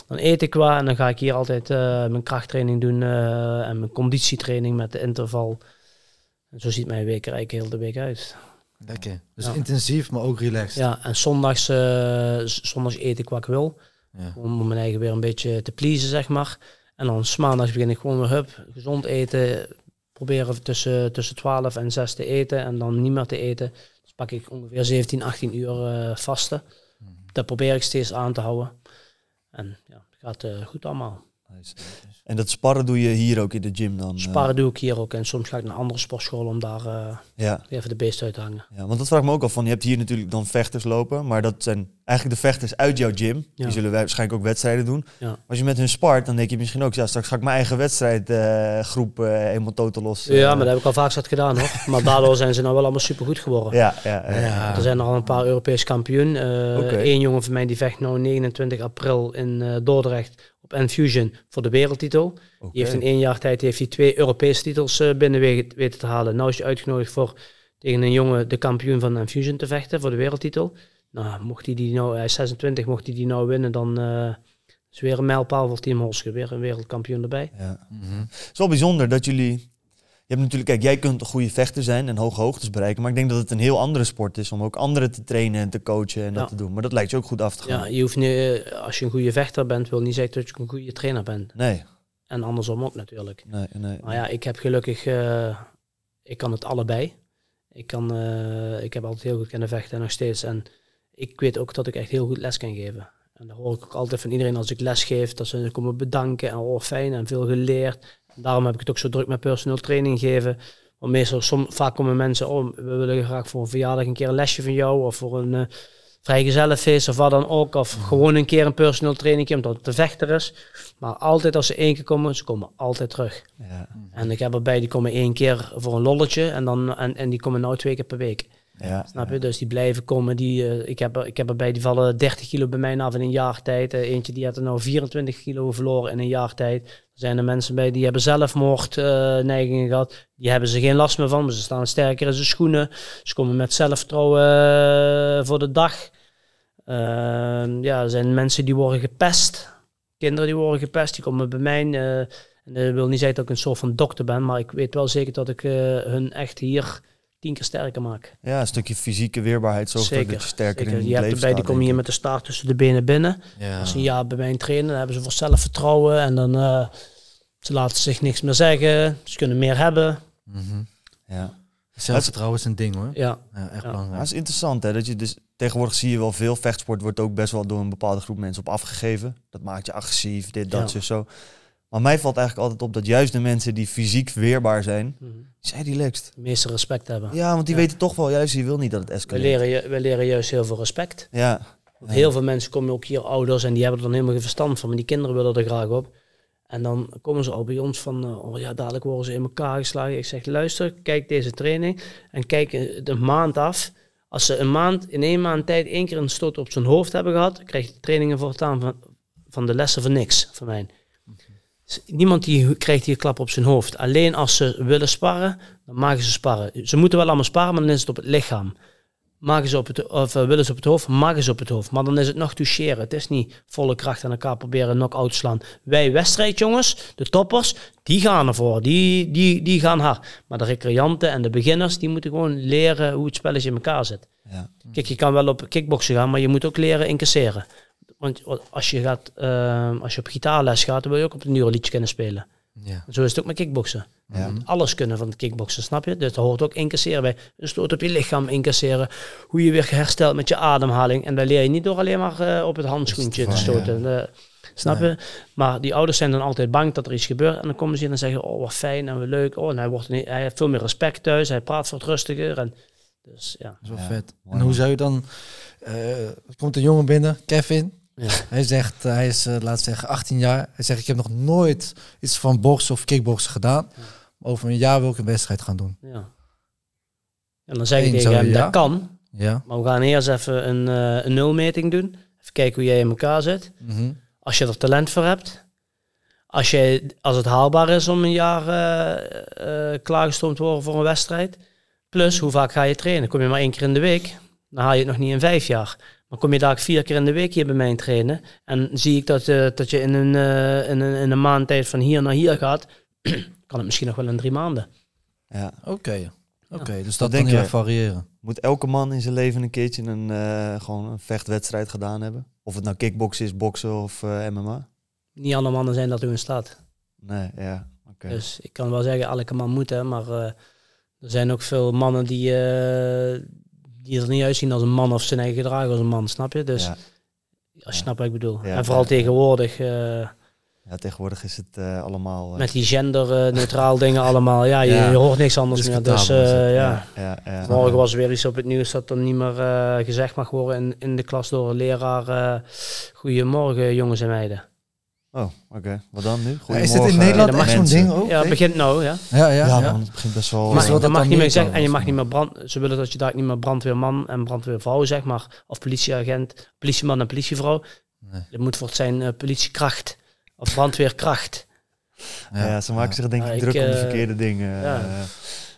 Dan eet ik qua en dan ga ik hier altijd eh, mijn krachttraining doen... en mijn conditietraining met de interval... En zo ziet mijn week er eigenlijk heel de week uit. Lekker. Dus intensief, maar ook relaxed. Ja, en zondags, uh, zondags eet ik wat ik wil. Ja. Om mijn eigen weer een beetje te pleasen, zeg maar. En dan maandags begin ik gewoon weer hup, gezond eten. Proberen tussen, tussen 12 en 6 te eten en dan niet meer te eten. Dus pak ik ongeveer 17, 18 uur uh, vasten. Mhm. Dat probeer ik steeds aan te houden. En ja, het gaat eh, goed allemaal. En dat sparren doe je hier ook in de gym dan? Eh? Sparren doe ik hier ook. En soms ga ik naar andere sportscholen om daar eh, even de beest uit te hangen. Ja, want dat vraag ik me ook al Van, je hebt hier natuurlijk dan vechters lopen. Maar dat zijn eigenlijk de vechters uit jouw gym. Die zullen waarschijnlijk ook wedstrijden doen. Als je met hun spart, dan denk je misschien ook... Ja, straks ga ik mijn eigen wedstrijdgroep eh, uh, uh, helemaal totaal los. ja, maar dat heb ik al vaak zat gedaan hoor. maar daardoor zijn ze nou wel allemaal supergoed geworden. Ja, ja, Er zijn al een paar Europees kampioen. Een okay. jongen van mij die vecht nou 29 april in Dordrecht op Enfusion voor de wereldtitel. Okay. Die heeft in één jaar tijd heeft hij twee Europese titels uh, binnen weten te halen. Nou is je uitgenodigd voor tegen een jongen, de kampioen van Enfusion, eh, te vechten voor de wereldtitel. Nou, mocht hij die nou, hij 26, mocht hij die nou winnen, dan uh, is weer een mijlpaal voor Team Holske. Weer een wereldkampioen erbij. Ja. Mhm. Het is wel bijzonder dat jullie je hebt natuurlijk, kijk, jij kunt een goede vechter zijn en hoge hoogtes bereiken. Maar ik denk dat het een heel andere sport is om ook anderen te trainen en te coachen en dat te doen. Maar dat lijkt je ook goed af te gaan. Ja, je hoeft niet, eh, als je een goede vechter bent, wil niet zeggen dat je een goede trainer bent. Nee. En andersom ook natuurlijk. Nee, nee. Maar ja, ik heb gelukkig, eh, ik kan het allebei. Ik, kan, eh, ik heb altijd heel goed kunnen vechten en nog steeds. En ik weet ook dat ik echt heel goed les kan geven. En dat hoor ik ook altijd van iedereen als ik les geef, dat ze komen bedanken en oh fijn en veel geleerd. Daarom heb ik het ook zo druk met personeel training geven. Want meestal, som, vaak komen mensen om, oh, we willen graag voor een verjaardag een keer een lesje van jou of voor een uh, vrijgezellenfeest of wat dan ook. Of mm. gewoon een keer een personeel training omdat het te vechter is. Maar altijd als ze één keer komen, ze komen altijd terug. Ja. En ik heb erbij, die komen één keer voor een lolletje en, dan, en, en die komen nou twee keer per week. Ja, Snap je? Dus die blijven komen. Die, eh, ik, heb, ik heb erbij, die vallen 30 kilo bij mij af in een jaar tijd. Eh, eentje die had er nou 24 kilo verloren in een jaar tijd zijn er mensen bij die hebben zelfmoordneigingen eh, uh, gehad. Die hebben ze geen last meer van, maar ze staan sterker in zijn schoenen. Ze komen met zelfvertrouwen eh, voor de dag. Ehm, ja, er zijn mensen die worden gepest. Kinderen die worden gepest, die komen bij mij. Eh, en dat wil niet zeggen dat ik een soort van dokter ben, maar ik weet wel zeker dat ik hun echt hier tien keer sterker maken. Ja, een stukje fysieke weerbaarheid zorgt zeker, dat sterker zeker. in je hebt erbij, Die kom hier met de staart tussen de benen binnen. Ja. Als een jaar bij mij trainen, dan hebben ze voor zelfvertrouwen en dan uh, ze laten zich niks meer zeggen. Ze kunnen meer hebben. Mhm. Ja. Zelfvertrouwen is een ding hoor. Ja. echt belangrijk. dat is interessant hè, dat je dus tegenwoordig zie je wel veel vechtsport wordt ook best wel door een bepaalde groep mensen op afgegeven. Dat maakt je agressief, dit, dat, zo, zo. Maar mij valt eigenlijk altijd op dat juist de mensen die fysiek weerbaar zijn, mhm. zij die lekst. Het meeste respect hebben. Ja, want die weten toch wel juist, die wil niet dat het escaleert. We leren, we leren juist heel veel respect. Ja. heel veel mensen komen ook hier ouders en die hebben er dan helemaal geen verstand van, maar die kinderen willen er graag op. En dan komen ze al bij ons van, eh, oh ja, dadelijk worden ze in elkaar geslagen. Ik zeg, luister, kijk deze training en kijk eh, de maand af. Als ze een maand, in één maand tijd één keer een stoot op zijn hoofd hebben gehad, krijgt de trainingen voortaan van, van de lessen van niks, van mij. Niemand die krijgt hier klap op zijn hoofd. Alleen als ze willen sparren, dan maken ze sparren. Ze moeten wel allemaal sparren, maar dan is het op het lichaam. Maken ze op het, of eh, willen ze op het hoofd, maken ze op het hoofd. Maar dan is het nog toucheren. Het is niet volle kracht aan elkaar proberen knock-out slaan. Wij wedstrijdjongens, de toppers, die gaan ervoor. Die, die, die gaan hard. Maar de recreanten en de beginners, die moeten gewoon leren hoe het spelletje in elkaar zit. Ja. Kijk, je kan wel op kickboksen gaan, maar je moet ook leren incasseren. Want als je, gaat, uh, als je op gitaarles gaat, dan wil je ook op een nieuwe liedje kunnen spelen. Ja. Zo is het ook met kickboksen. Je moet alles kunnen van de kickboksen, snap je? Dus dat hoort ook incasseren bij. Een stoot op je lichaam incasseren. Hoe je weer herstelt met je ademhaling. En daar leer je niet door alleen maar eh, op het handschoentje te stoten. Ja. Eh, snap je? Maar die ouders zijn dan altijd bang dat er iets gebeurt. En dan komen ze hier en zeggen, oh wat fijn en wat leuk. Oh, en hij, wordt niet, hij heeft veel meer respect thuis. Hij praat wat rustiger. En, dus ja. Zo vet. En hoe zou je dan... Uh, komt een jongen binnen, Kevin ja. Hij zegt, eh, hij is, uh, laat zeggen, 18 jaar. Hij zegt, ik heb nog nooit iets van boksen of kickboksen gedaan. Over een jaar wil ik een wedstrijd gaan doen. Ja. En dan zeg ik tegen hem, dat kan. Ja. Maar we gaan eerst even een, eh, een nulmeting doen. Even kijken hoe jij in elkaar zit. Mhm. Als je er talent voor hebt. Als, jij, als het haalbaar is om een jaar uh, klaargestoomd te worden voor een wedstrijd. Plus, hoe vaak ga je trainen? Kom je maar één keer in de week, dan haal je het nog niet in vijf jaar. Maar kom je daar vier keer in de week hier bij mij trainen en zie ik dat, uh, dat je in een, uh, in, een, in een maand tijd van hier naar hier gaat, kan het misschien nog wel in drie maanden. Ja. Oké, oké, dus dat, dat denk je variëren. Moet elke man in zijn leven een keertje een, eh, gewoon een vechtwedstrijd gedaan hebben? Of het nou kickboksen is, boksen of MMA? Niet alle mannen zijn dat in staat. Nee, ja. oké. Dus ik kan wel zeggen, elke man moet, hè, maar er zijn ook veel mannen die je er niet uitzien als een man of zijn eigen gedrag als een man, snap je? Dus ja. als je snapt wat ik bedoel. en vooral tegenwoordig. Eh, ja, tegenwoordig is het eh, allemaal... Eh, met die genderneutraal neutraal dingen allemaal. Ja, je, hoort niks anders meer. Dus ja. Ja, Morgen was weer iets op het nieuws dat er niet meer gezegd mag worden in, in de klas door een leraar. Goedemorgen jongens en meiden. Oh, oké. Wat dan nu? is dit in Nederland ja, echt zo'n ding ook? Ja, het begint nou, ja. Ja, ja, ja, begint best wel... Maar, je mag niet meer zeggen, en je mag niet meer brand... Ze willen dat je daar niet meer brandweerman en brandweervrouw, zegt, maar, of politieagent, politieman en politievrouw. Het moet voor zijn eh, politiekracht of brandweerkracht. Ja, ze maken zich denk ik druk om de eh, verkeerde dingen. Eh, ja,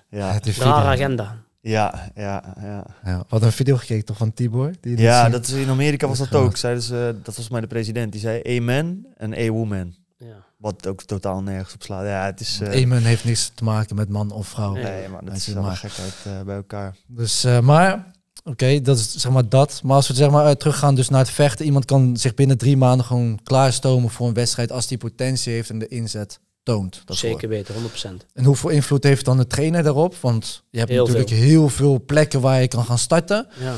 ja. het is agenda. Ja, ja, ja, ja. Wat een video gekeken toch van Tibor? Die ja, dat is, in Amerika was dat ook. Zeiden ze, dat was volgens mij de president. Die zei amen en a-woman. Ja. Wat ook totaal nergens op slaat. Ja, het is, uh... Eh, amen heeft niks te maken met man of vrouw. Nee, nee maar dat is helemaal gekheid eh, bij elkaar. Dus, eh, maar, oké, dat is zeg maar dat. Maar als we zeg maar teruggaan dus naar het vechten. Iemand kan zich binnen drie maanden gewoon klaarstomen voor een wedstrijd als die potentie heeft en de inzet toont. Dat Zeker weten, 100%. En hoeveel invloed heeft dan de trainer daarop? Want je hebt natuurlijk heel veel plekken waar je kan gaan starten. Ja.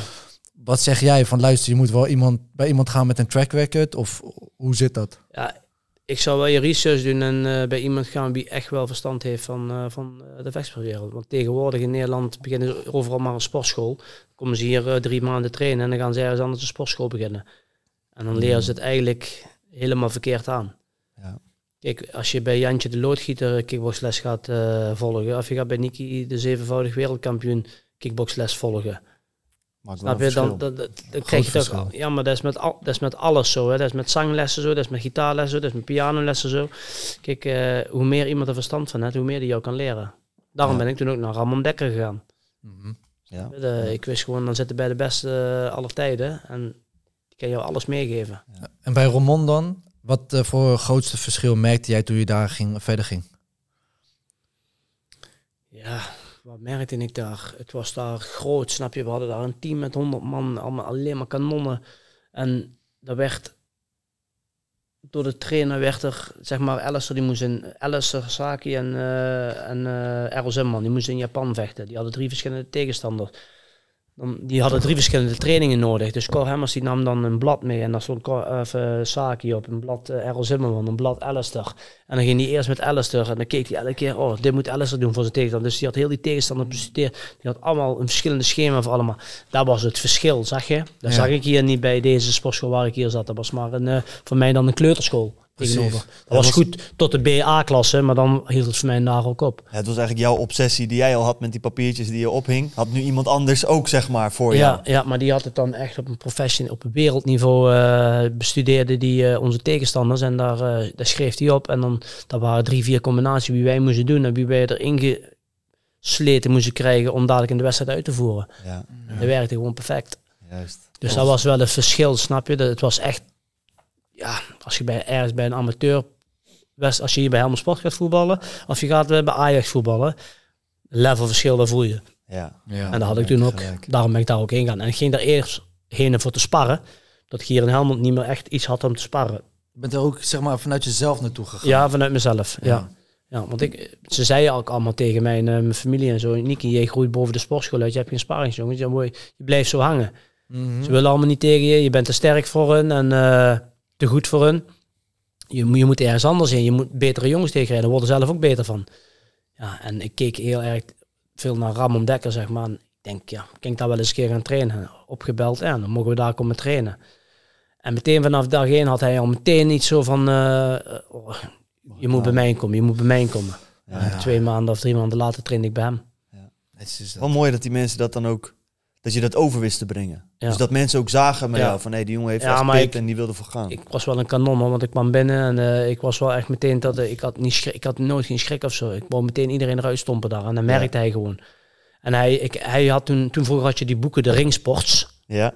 Wat zeg jij van luister, je moet wel iemand, bij iemand gaan met een track record? Of hoe zit dat? Ja, ik zou wel je research doen en eh, bij iemand gaan die echt wel verstand heeft van, eh, van eh, de vechtsportwereld. Want tegenwoordig in Nederland beginnen overal maar een sportschool. Dan komen ze hier drie maanden trainen en dan gaan ze ergens anders een sportschool beginnen. En dan leren ze het eigenlijk helemaal verkeerd aan. Kijk, als je bij Jantje de Loodgieter eh, kickboxles gaat eh, volgen, of je gaat bij Niki de zevenvoudig wereldkampioen kickboxles volgen. Maakt Dan, krijg je toch... Ja, maar dat is met, al, dat is met alles zo. Hè. Dat is met zanglessen zo, dat is met gitaarlessen zo, dat is met pianolessen zo. Kijk, eh, hoe meer iemand er verstand van heeft, hoe meer die jou kan leren. Daarom ben ik toen ook naar Ramon Dekker gegaan. Mhm. ja. Ik wist gewoon, dan zitten bij de beste alle tijden. En die kan jou alles meegeven. En bij Ramon dan? Wat eh, voor grootste verschil merkte jij toen je daar ging, verder ging? Ja, wat merkte ik daar? Het was daar groot, snap je? We hadden daar een team met 100 man, allemaal, alleen maar kanonnen. En daar werd door de trainer werd er, zeg maar, Alistair die moest in, Alistair, Saki en, uh, en uh, eh, Errol Zimmerman die moesten in Japan vechten. Die hadden drie verschillende tegenstanders. Dan, die hadden drie verschillende trainingen nodig. Dus Cor Hemmers die nam dan een blad mee. En daar stond Cor, eh, eh, Saki op, een blad eh, Errol Zimmerman, een blad Alistair. En dan ging hij eerst met Alistair. En dan keek hij elke keer, oh, dit moet Alistair doen voor zijn tegenstander. Dus die had heel die tegenstander bestudeerd. Die had allemaal een verschillende schema voor allemaal. Dat was het verschil, zag je. Dat zag ik hier niet bij deze sportschool waar ik hier zat. Dat was maar een, voor mij dan een kleuterschool. Dat was, goed tot de BA-klasse, maar dan hield het voor mij daar ook op. het was eigenlijk jouw obsessie die jij al had met die papiertjes die je ophing. Had nu iemand anders ook, zeg maar, voor ja, jou. Ja, maar die had het dan echt op een profession, op een wereldniveau uh, bestudeerde die eh, onze tegenstanders. En daar, eh, daar schreef hij op. En dan dat waren drie, vier combinaties wie wij moesten doen en wie wij erin gesleten moesten krijgen om dadelijk in de wedstrijd uit te voeren. Ja. ja. Dat werkte gewoon perfect. Juist. Dus dat was wel een verschil, snap je? Dat het was echt ja, als je bij, ergens bij een amateur, als je hier bij Helmond Sport gaat voetballen, of je gaat bij Ajax voetballen, levelverschil, daar voel je. Ja. ja en dat had ik toen ook, daarom ben ik daar ook heen gaan. En ik ging daar eerst heen voor te sparren, dat ik hier in Helmond niet meer echt iets had om te sparren. Je bent er ook zeg maar, vanuit jezelf naartoe gegaan? Ja, vanuit mezelf, ja. ja. want ik, ze zeiden ook allemaal tegen mijn, uh, eh, mijn familie en zo, Niki, jij groeit boven de sportschool uit, je hebt geen sparringsjongens, je, je blijft zo hangen. Mhm. Ze willen allemaal niet tegen je, je bent er sterk voor hun en... Eh, goed voor hun. Je, je moet ergens anders heen. Je moet betere jongens tegenrijden. Daar worden zelf ook beter van. Ja, en ik keek heel erg veel naar Ramon Dekker, zeg maar. ik denk, ja, kan ik daar wel eens een keer gaan trainen? Opgebeld, en dan mogen we daar komen trainen. En meteen vanaf dag één had hij al meteen iets zo van... Eh, oh, je moet bij mij komen, je moet bij mij komen. Ja, Twee maanden of drie maanden later train ik bij hem. Ja. Het is dus Wel mooi dat die mensen dat dan ook dat je dat over wist te brengen. Dus dat mensen ook zagen maar ja. van hé, hey, die jongen heeft ja, maar ik, en die wilde voor gaan. Ik was wel een kanon, want ik kwam binnen en eh, ik was wel echt meteen dat eh, ik had niet schrik, ik had nooit geen schrik of zo. Ik wou meteen iedereen eruit stompen daar en dan merkte hij gewoon. En hij, ik, hij had toen, toen vroeger had je die boeken, de Ringsports. Ja.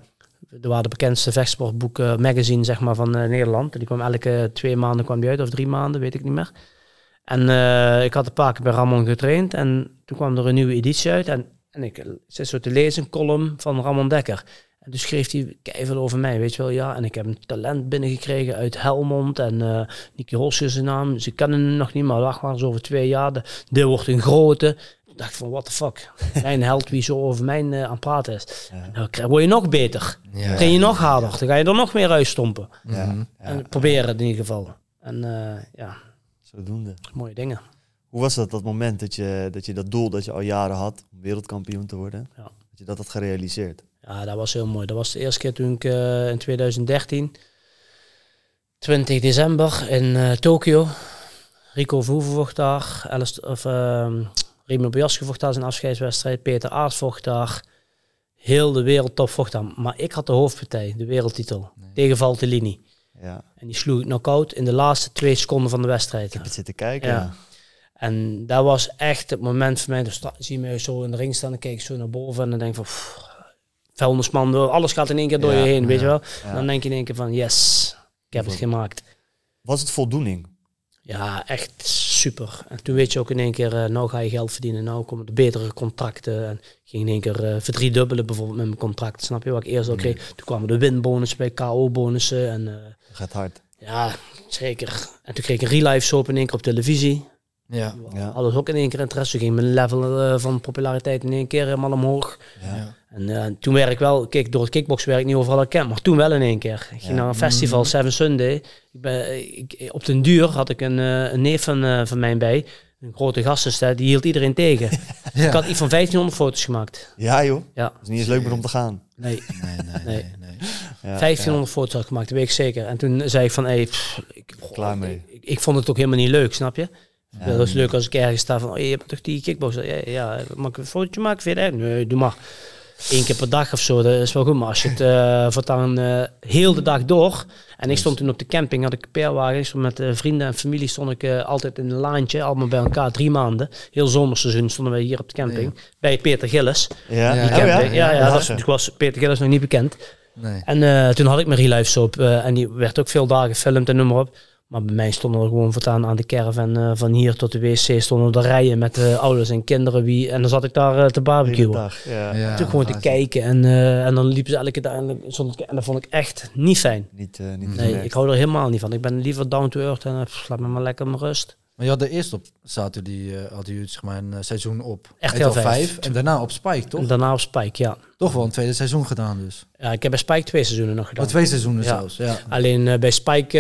Dat waren de bekendste vechtsportboeken, eh, magazine zeg maar van uh, Nederland. Die kwam elke twee maanden kwam die uit of drie maanden, weet ik niet meer. En ik had een paar keer bij Ramon getraind en toen kwam er een nieuwe editie uit en en ik eh, zit zo te lezen, een column van Ramon Dekker. En dus schreef hij keihard over mij, weet je wel. Ja, en ik heb een talent binnengekregen uit Helmond. En uh, Nicky Hosje is zijn naam. Ze kennen hem nog niet, maar wacht maar eens over twee jaar. De, wordt een grote. Ik dacht van, what the fuck. Mijn held wie zo over mijn uh, aan het praten is. Dan word je nog beter. Ja. Dan je nog harder. Dan ga je er nog meer uitstompen. Mhm. Ja. En proberen in ieder geval. En ja. Zodoende. Mooie dingen. Hoe was dat, dat moment dat je, dat je dat doel dat je al jaren had, om wereldkampioen te worden, ja. dat je dat had gerealiseerd? Ja, dat was heel mooi. Dat was de eerste keer toen ik eh, in 2013, 20 december in uh, Tokio, Rico Voeven vocht daar, ehm, Remo Bias vocht daar zijn afscheidswedstrijd, Peter Aas vocht daar, heel de wereldtop vocht daar. Maar ik had de hoofdpartij, de wereldtitel, tegen Valtellini. Ja. En die sloeg ik knock in de laatste twee seconden van de wedstrijd. Ik heb het zitten kijken. Ja. En dat was echt het moment voor mij. Dan zie je me zo in de ring staan, dan kijk ik zo naar boven en dan denk ik van... Pff, alles gaat in één keer door je heen, weet je wel. Dan denk je in één keer van, yes, ik heb het gemaakt. Was het voldoening? Ja, echt super. En toen weet je ook in één keer, eh, nou ga je geld verdienen, nou komen er betere contracten. En ging in één keer eh, verdriedubbelen bijvoorbeeld met mijn contract, snap je wat ik eerst al kreeg. Toen kwamen de winbonussen, bij, KO-bonussen. en eh, Gaat hard. Ja, zeker. En toen kreeg ik een relive soap in één keer op televisie. Ja. ja. Alles ook in één keer interesse. Ging mijn level eh, van populariteit in één keer helemaal eh, omhoog. Ja. En eh, toen werd ik wel, kijk, door het kickboxwerk werd ik niet overal herkend, maar toen wel in één keer. Ik ging naar een festival, mm. Seven Sunday. Ik ben, op den duur had ik een, een neef van, van mij bij, een grote gastenster, die hield iedereen tegen. Ik had iets van 1500 foto's gemaakt. Ja joh, ja. dat is niet eens leuk meer om te gaan. Nee, nee, nee. nee. 1500 foto's had ik gemaakt, dat weet ik zeker. En toen zei ik van, hey, ik, Klaar mee. Ik, ik, ik vond het ook helemaal niet leuk, snap je? dat is leuk als ik ergens sta van, oh, je hebt toch die kickbox? Ja, ja, mag ik een fotootje maken? Vind je Nee, doe maar. Eén keer per dag of zo, dat is wel goed. Maar als je het uh, dan eh, heel de dag door... En ik stond toen op de camping, had ik een met eh, vrienden en familie stond ik altijd in een laantje, allemaal bij elkaar, drie maanden. Heel zomerseizoen stonden wij hier op de camping. Bij Peter Gillis. Ja, die ja? Oh, ja, dat, toen was Peter Gillis nog niet bekend. Nee. En toen had ik mijn Relive Soap en die werd ook veel dagen gefilmd en noem maar op. Maar bij mij stonden er gewoon voortaan aan de caravan uh, van hier tot de wc stonden de rijen met uh, ouders en kinderen. Wie, en dan zat ik daar eh, te barbecuen. Dag, ja. Toen gewoon te kijken en, en dan liepen ze elke dag en, en dat vond ik echt niet fijn. Niet, niet nee, ik hou er helemaal niet van. Ik ben liever down to earth en laat me maar lekker mijn rust. Maar je had de eerst op zaterdag die eh, had hij eh, zeg maar een eh, seizoen op RTL5 en daarna op Spike toch? En daarna op Spike, ja. Toch wel een tweede seizoen gedaan dus. Ja, ik heb bij Spike twee seizoenen nog gedaan. Oh, twee seizoenen zelfs. Ja. Alleen bij Spike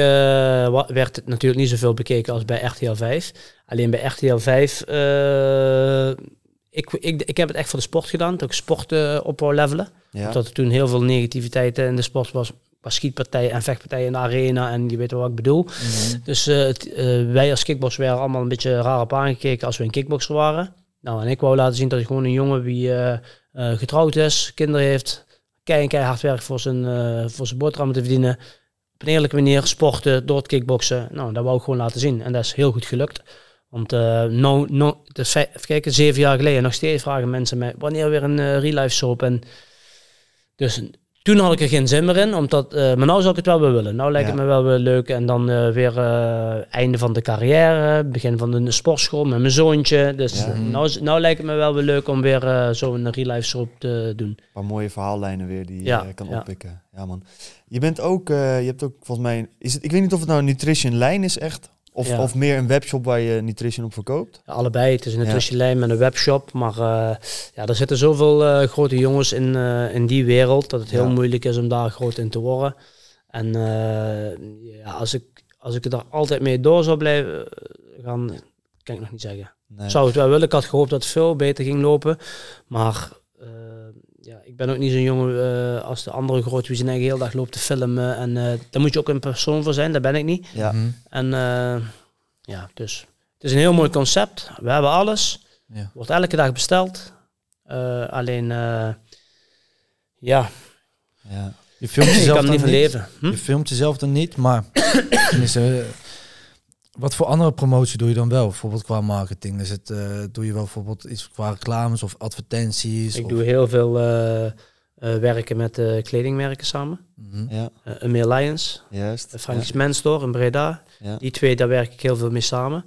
werd het natuurlijk niet zoveel bekeken als bij RTL 5. Alleen bij RTL 5 ik, ik, ik heb het echt voor de sport gedaan, dat ik sport op wou levelen. Ja. Omdat er toen heel veel negativiteit in de sport was qua en vechtpartijen in de arena en je weet wel wat ik bedoel. Mhm. Dus eh, eh, wij als kickbox werden allemaal een beetje raar op aangekeken als we een kickboxer waren. Nou, en ik wou laten zien dat ik gewoon een jongen die eh, getrouwd is, kinderen heeft, keihard kei werkt voor zijn, voor zijn boterham te verdienen. Op een eerlijke manier sporten door het kickboksen. Nou, dat wou ik gewoon laten zien. En dat is heel goed gelukt. Want uh, no, no, dus zeven jaar geleden nog steeds vragen mensen mij wanneer weer een uh, life show. En dus toen had ik er geen zin meer in, omdat, eh, maar nou zou ik het wel weer willen. Nou lijkt het me wel weer leuk. En dan eh, weer eh, einde van de carrière, begin van de sportschool met mijn zoontje. Dus ja. Mm. nou, nou lijkt het me wel weer leuk om weer zo'n real life shop te doen. Een paar mooie verhaallijnen weer die ja. je kan oppikken. Ja man. Je bent ook, je hebt ook volgens mij, is het, ik weet niet of het nou een nutrition lijn is echt, of, of meer een webshop waar je nutrition op verkoopt? allebei. Het is een nutritionlijn met een webshop. Maar eh, ja, er zitten zoveel eh, grote jongens in, eh, in die wereld dat het heel moeilijk is om daar groot in te worden. En ja, als, ik, als ik er altijd mee door zou blijven gaan, kan ik nog niet zeggen. Zou het wel willen. Ik had gehoopt dat het veel beter ging lopen. Maar ja, ik ben ook niet zo'n jongen eh, als de andere groot wie ze eigen heel dag loopt te filmen. En eh, daar moet je ook een persoon voor zijn, daar ben ik niet. Ja. Mhm. En eh, ja, dus het is een heel mooi concept. We hebben alles. Ja. Wordt elke dag besteld. alleen, ja. ja. Je filmt jezelf je niet leven. Hm? Je filmt jezelf dan niet, maar wat voor andere promotie doe je dan wel? Bijvoorbeeld qua marketing. Is het, eh, doe je wel bijvoorbeeld iets qua reclames of advertenties? Ik doe heel veel eh, eh, werken met kledingmerken samen. Mm -hmm. ja. Amir Lions, Juist. Frankie's ja. in Breda. Die twee, daar werk ik heel veel mee samen.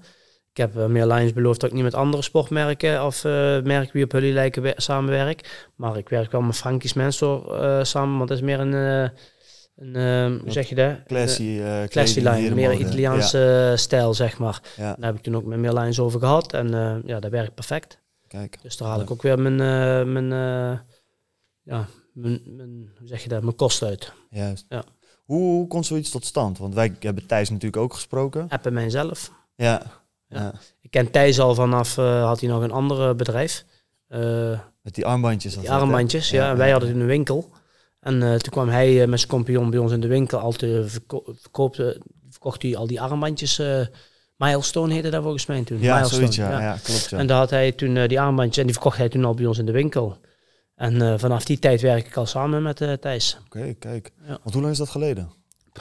Ik heb meer Lions beloofd dat ik niet met andere sportmerken of merken die op jullie lijken samenwerk. Maar ik werk wel met Frankie's Menstore samen, want dat is meer een een, ehm, hoe zeg je dat? Classy, eh, eh, classy line, meer Italiaanse stijl, zeg maar. Ja. Daar heb ik toen ook met meer lines over gehad en eh, ja, dat werkt perfect. Kijk. Dus daar haal ik ook weer mijn, mijn, ja, mijn, mijn, hoe zeg je dat, mijn kost uit. Juist. Ja. Hoe, komt zoiets tot stand? Want wij hebben Thijs natuurlijk ook gesproken. Appen mijzelf. Ja. ja. Ik ken Thijs al vanaf, had hij nog een ander bedrijf. met die armbandjes. Met armbandjes, ja. En wij hadden in een winkel. En eh, toen kwam hij eh, met zijn compagnon bij ons in de winkel. Al te verkoopte, eh, verkocht hij al die armbandjes. Milestone heette dat volgens mij toen. Ja, Milestone, zoiets, ja. ja klopt. En daar had hij toen die armbandjes en die verkocht hij toen al bij ons in de winkel. En vanaf die tijd werk ik al samen met Thijs. Oké, kijk. Want hoe lang is dat geleden?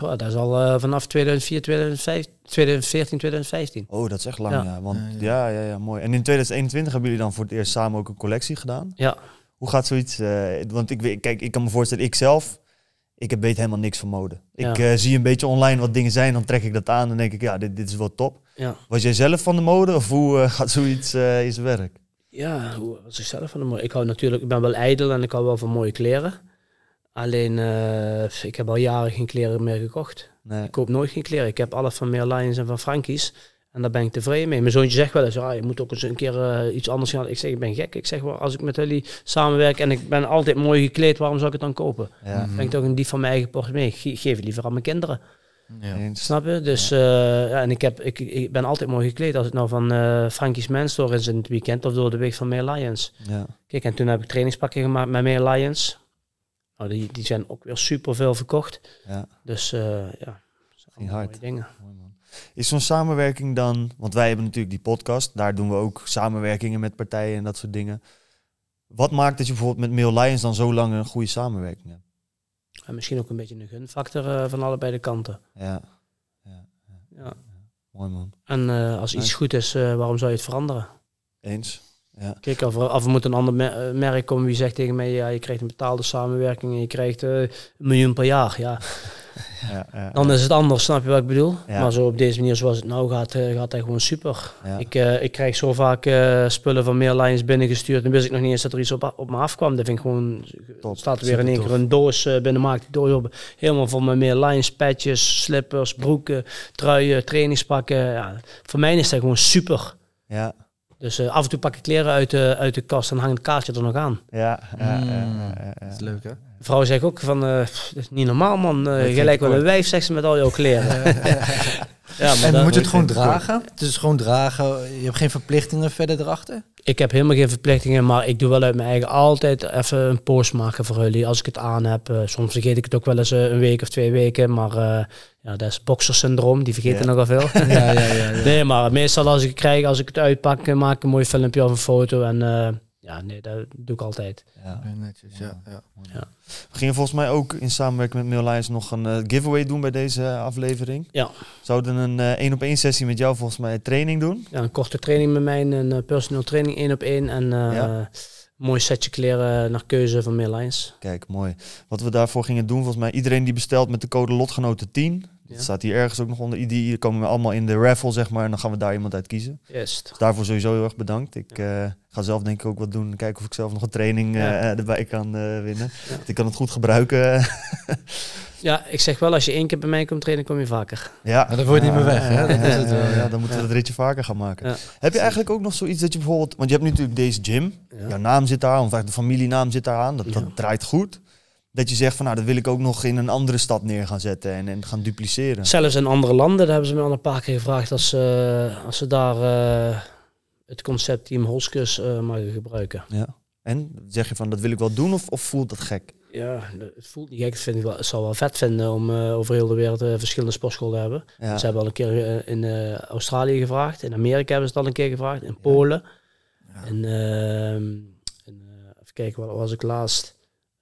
dat is al vanaf 2004, 2005, 2014, 2015. Oh, dat is echt lang, ja. want, ja, ja, ja, mooi. En in 2021 hebben jullie dan voor het eerst samen ook een collectie gedaan? Ja. Hoe gaat zoiets? Eh, want ik, kijk, ik kan me voorstellen, ik zelf, ik weet helemaal niks van mode. Ik eh, zie een beetje online wat dingen zijn, dan trek ik dat aan en denk ik, ja, dit, dit is wel top. Ja. Was jij zelf van de mode of hoe eh, gaat zoiets in zijn werk? Ja, hoe was ik zelf van de mode? Ik hou natuurlijk, ik ben wel ijdel en ik hou wel van mooie kleren. Alleen, ik heb al jaren geen kleren meer gekocht. Ik koop nooit geen kleren. Ik heb alles van Merlines en van Frankie's. En daar ben ik tevreden mee. Mijn zoontje zegt wel eens, ah, je moet ook eens een keer eh, iets anders gaan. Ik zeg, ik ben gek. Ik zeg, als ik met jullie samenwerk en ik ben altijd mooi gekleed, waarom zou ik het dan kopen? Ja. toch een dief van mijn eigen portemonnee? Ik geef het liever aan mijn kinderen. Ja. Snap je? Dus, eh, ja, en ik, heb, ik, ik ben altijd mooi gekleed. Als het nou van uh, Frankie's door is in het weekend of door de week van May Lions. Ja. Kijk, en toen heb ik trainingspakken gemaakt met May Lions. Nou, die, die zijn ook weer superveel verkocht. Ja. Dus ja, dat zijn hard. mooie dingen. Is zo'n samenwerking dan, want wij hebben natuurlijk die podcast, daar doen we ook samenwerkingen met partijen en dat soort dingen. Wat maakt dat je bijvoorbeeld met Mail Lions dan zo lang een goede samenwerking hebt? misschien ook een beetje een gunfactor uh, van allebei de kanten. Ja. ja, ja. ja. Mooi man. En eh, als iets goed is, eh, waarom zou je het veranderen? Eens. Ja. Kijk, of, of moet een ander merk komen wie zegt tegen mij, ja, je krijgt een betaalde samenwerking en je krijgt een miljoen per jaar. Ja. ja, dan is het anders, snap je wat ik bedoel? Maar zo op deze manier zoals het nou gaat, eh, gaat hij gewoon super. Ik, eh, ik krijg zo vaak eh, spullen van lines binnengestuurd en wist ik nog niet eens dat er iets op, op me afkwam. Dan vind ik gewoon, staat er weer in één keer een doos uh, binnen, maakt die doos op. Helemaal voor mijn lines, petjes, slippers, broeken, truien, trainingspakken. Ja, voor mij is hij gewoon super. Ja. Dus af en toe pak ik kleren uit de, uit de kast en hang het kaartje er nog aan. Ja, ja, ja, ja, mm. ja, Dat is leuk hè? Vrouw zegt ook van, eh, niet normaal man, uh, gelijk wel een wijf seks met al jouw kleren. ja, maar dan moet je het gewoon dragen? Het is gewoon dragen, je hebt geen verplichtingen verder erachter? Ik heb helemaal geen verplichtingen, maar ik doe wel uit mijn eigen altijd even een post maken voor jullie als ik het aan heb. Eh, soms vergeet ik het ook wel eens een week of twee weken, maar ja, dat is boxersyndroom, die vergeten ja. nogal veel. ja, ja, ja, Nee, maar meestal als ik het krijg, als ik het uitpak, maak ik een mooi filmpje of een foto en ja, nee, dat doe ik altijd. Ja, netjes. Ja, ja. ja. We gingen volgens mij ook in samenwerking met Mail nog een eh, giveaway doen bij deze eh, aflevering. Ja. Zouden een één op één sessie met jou volgens mij training doen? Ja, een korte training met mij, een eh, personal training één op één en mooi setje kleren naar keuze van Mail Kijk, mooi. Wat we daarvoor gingen doen, volgens mij iedereen die bestelt met de code lotgenoten 10 ja. staat hier ergens ook nog onder. Die komen we allemaal in de raffle, zeg maar. En dan gaan we daar iemand uit kiezen. Yes. Dus daarvoor sowieso heel erg bedankt. Ik eh, ga zelf denk ik ook wat doen. Kijken of ik zelf nog een training eh, erbij kan uh, winnen. ik kan het goed gebruiken. ja, ik zeg wel, als je één keer bij mij komt trainen, kom je vaker. Ja. dan word je niet meer weg. Hè? dan moeten we dat ritje vaker gaan maken. Heb je eigenlijk ook nog zoiets dat je bijvoorbeeld... Want je hebt nu natuurlijk deze gym. Jouw naam zit daar, of de familienaam zit daar aan. dat draait goed dat je zegt van nou dat wil ik ook nog in een andere stad neer gaan zetten en, en gaan dupliceren. Zelfs in andere landen, daar hebben ze me al een paar keer gevraagd als, ze, eh, als ze daar eh, het concept Team Hoskus uh, eh, mogen gebruiken. Ja. En zeg je van dat wil ik wel doen of, of voelt dat gek? Ja, het voelt niet gek. Vind ik wel, het wel vet vinden om over heel de wereld verschillende sportscholen te hebben. Ze hebben al een keer in Australië gevraagd, in Amerika hebben ze het al een keer gevraagd, in Polen. En ehm, even kijken, wat was ik laatst?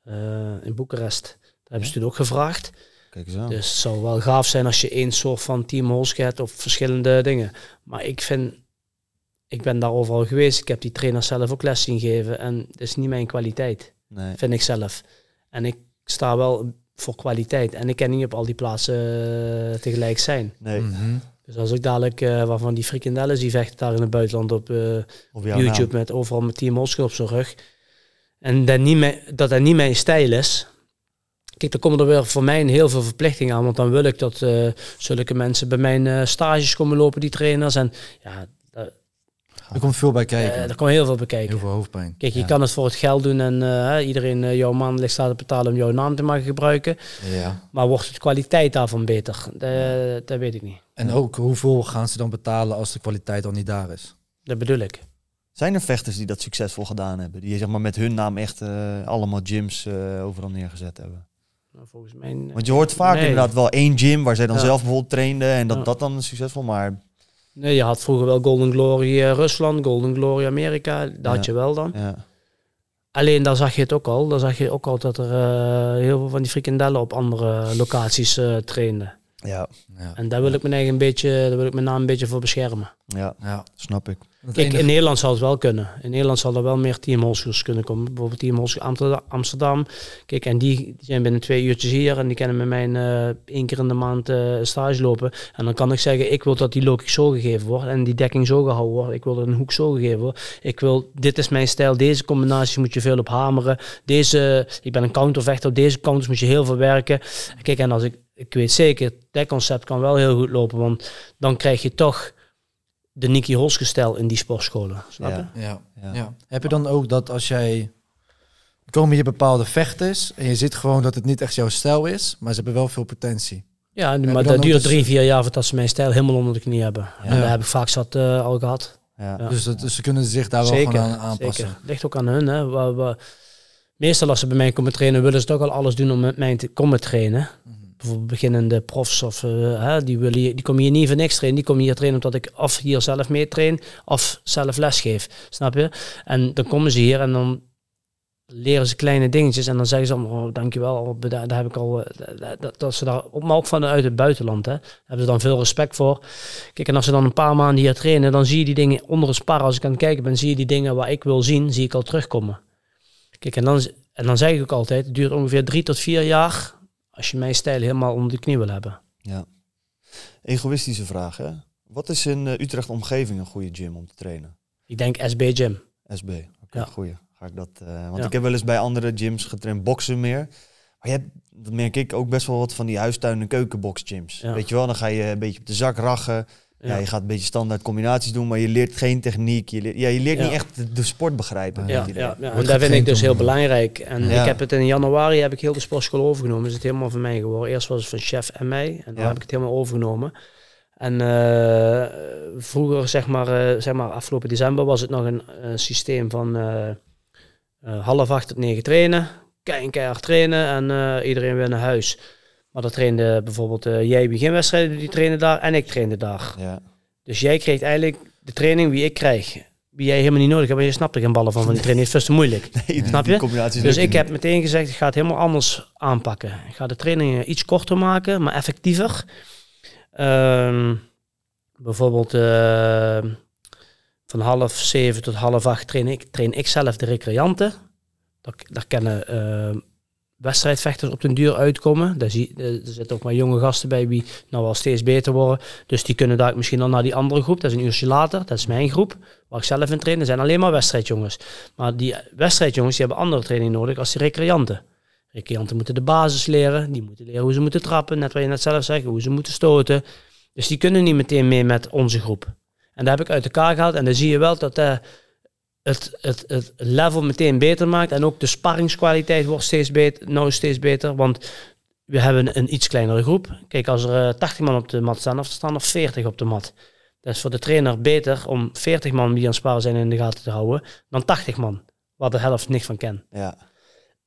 Eh, in Boekarest. Daar hebben ze toen ook gevraagd. Kijk Dus het zou wel gaaf zijn als je één soort van team Holske hebt of verschillende dingen. Maar ik vind, ik ben daar overal geweest. Ik heb die trainer zelf ook les zien geven. En dat is niet mijn kwaliteit, nee. vind ik zelf. En ik sta wel voor kwaliteit. En ik kan niet op al die plaatsen eh, tegelijk zijn. Nee. Mhm. Dus als ik dadelijk eh, waarvan die frikandellen die vechten daar in het buitenland op, YouTube met overal met Team Holske op zijn rug en dat, niet mijn, dat dat niet mijn stijl is. Kijk, dan komen er weer voor mij heel veel verplichtingen aan. Want dan wil ik dat eh, zulke mensen bij mijn eh, stages komen lopen, die trainers. En ja, er komt veel bij eh, kijken. er komt heel veel bij kijken. Heel veel hoofdpijn. Kijk, je kan het voor het geld doen en iedereen jouw man ligt staat te betalen om jouw naam te mogen gebruiken. Ja. Maar wordt de kwaliteit daarvan beter? dat weet ik niet. En ook hoeveel gaan ze dan betalen als de kwaliteit al niet daar is? Dat bedoel ik. Zijn er vechters die dat succesvol gedaan hebben? Die zeg maar, met hun naam echt eh, allemaal gyms eh, overal neergezet hebben? Nou, volgens mij... Want je hoort vaak inderdaad wel één gym waar zij dan zelf bijvoorbeeld trainden en dat dat dan succesvol, maar... Nee, je had vroeger wel Golden Glory eh, Rusland, Golden Glory Amerika, dat had je wel dan. Alleen daar zag je het ook al. Daar zag je ook al dat er heel veel van die frikandellen op andere locaties trainden. Ja, En daar wil ik mijn eigen een beetje, daar wil ik mijn naam een beetje voor beschermen. Ja, ja snap ik. Kijk, in Nederland zal het wel kunnen. In Nederland zal er wel meer team kunnen komen. Bijvoorbeeld team Amsterdam. Kijk, en die zijn binnen twee uurtjes hier en die kennen met mij eh, één keer in de maand eh, stage lopen. En dan kan ik zeggen, ik wil dat die logisch zo gegeven wordt en die dekking zo gehouden wordt. Ik wil dat een hoek zo gegeven wordt. Ik wil, dit is mijn stijl, deze combinatie moet je veel op hameren. Deze, ik ben een countervechter, op deze counters moet je heel veel werken. Kijk, en als ik, ik weet zeker, dat concept kan wel heel goed lopen, want dan krijg je toch de Nicky hoske in die sportscholen. Snap je? Ja. Ja. Heb je dan ook dat als jij... Komen hier bepaalde vechters en je ziet gewoon dat het niet echt jouw stijl is, maar ze hebben wel veel potentie. Ja, maar dat duurt drie, vier jaar voordat ze mijn stijl helemaal onder de knie hebben. En daar heb ik vaak zat eh, al gehad. Dus, dat, dus ze kunnen zich daar wel gewoon aan aanpassen. Zeker. Ligt ook aan hun. Hè. Waar, waar, meestal als ze bij mij komen trainen, willen ze toch al alles doen om met mij te komen trainen. Mhm bijvoorbeeld beginnende profs of eh, die, willen, die komen hier niet voor niks trainen. Die komen hier trainen omdat ik of hier zelf mee train of zelf lesgeef. Snap je? En dan komen ze hier en dan leren ze kleine dingetjes en dan zeggen ze allemaal, oh, dankjewel, daar, heb ik al, eh, dat, dat ze daar, maar ook vanuit het buitenland, hè, hebben ze dan veel respect voor. Kijk, en als ze dan een paar maanden hier trainen, dan zie je die dingen onder een spar, als ik aan het kijken ben, zie je die dingen waar ik wil zien, zie ik al terugkomen. Kijk, en dan, en dan zeg ik ook altijd, het duurt ongeveer drie tot vier jaar als je mijn stijl helemaal onder de knie wil hebben. Ja. Egoïstische vraag, hè? Wat is in eh, Utrecht omgeving een goede gym om te trainen? Ik denk SB Gym. SB, oké, ja. goeie. Ga ik dat, eh, want ik heb wel eens bij andere gyms getraind, boksen meer. Maar je hebt, dat merk ik, ook best wel wat van die huistuin- en keukenbox gyms. Weet je wel, dan ga je een beetje op de zak rachen. Ja. je gaat een beetje standaard combinaties doen, maar je leert geen techniek. Je leert, ja, je leert niet echt de, sport begrijpen. Ja, ja, daar vind ik dus heel eh, belangrijk. En ik heb het in januari heb ik heel de sportschool overgenomen. Dus is het helemaal van mij geworden. Eerst was het van chef en mij. En dan heb ik het helemaal overgenomen. En eh, vroeger, zeg maar, eh, zeg maar, afgelopen december was het nog een systeem van half acht tot negen trainen. keer trainen en iedereen weer naar huis. Maar dat trainde bijvoorbeeld eh, jij beginwedstrijden, die trainen daar en ik trainde daar. Ja. Dus jij kreeg eigenlijk de training wie ik krijg. Wie jij helemaal niet nodig hebt, Maar je snapt er geen ballen van, van die training is veel te moeilijk. Nee, snap je? Dus ik heb meteen gezegd, ik ga het helemaal anders aanpakken. Ik ga de trainingen iets korter maken, maar effectiever. Ehm, bijvoorbeeld eh, van half zeven tot half acht train ik, train ik zelf de recreanten. Daar, daar kennen eh, wedstrijdvechters op den duur uitkomen. Daar eh, er zitten ook maar jonge gasten bij die nou wel steeds beter worden. Dus die kunnen daar misschien dan naar die andere groep. Dat is een uurtje later. Dat is mijn groep. Waar ik zelf in train. Er zijn alleen maar wedstrijdjongens. Maar die wedstrijdjongens die hebben andere training nodig als die recreanten. Recreanten moeten de basis leren. Die moeten leren hoe ze moeten trappen. Net wat je net zelf zegt. Hoe ze moeten stoten. Dus die kunnen niet meteen mee met onze groep. En daar heb ik uit elkaar gehaald. En dan zie je wel dat... Uh, het, het, het level meteen beter maakt. En ook de sparringskwaliteit wordt steeds beter, nou steeds beter. Want we hebben een iets kleinere groep. Kijk, als er 80 eh, man op de mat staan, of staan er 40 op de mat. Dat is voor de trainer beter om 40 man die aan het sparen zijn in de gaten te houden, dan 80 man, waar de helft niks van kent. Ja.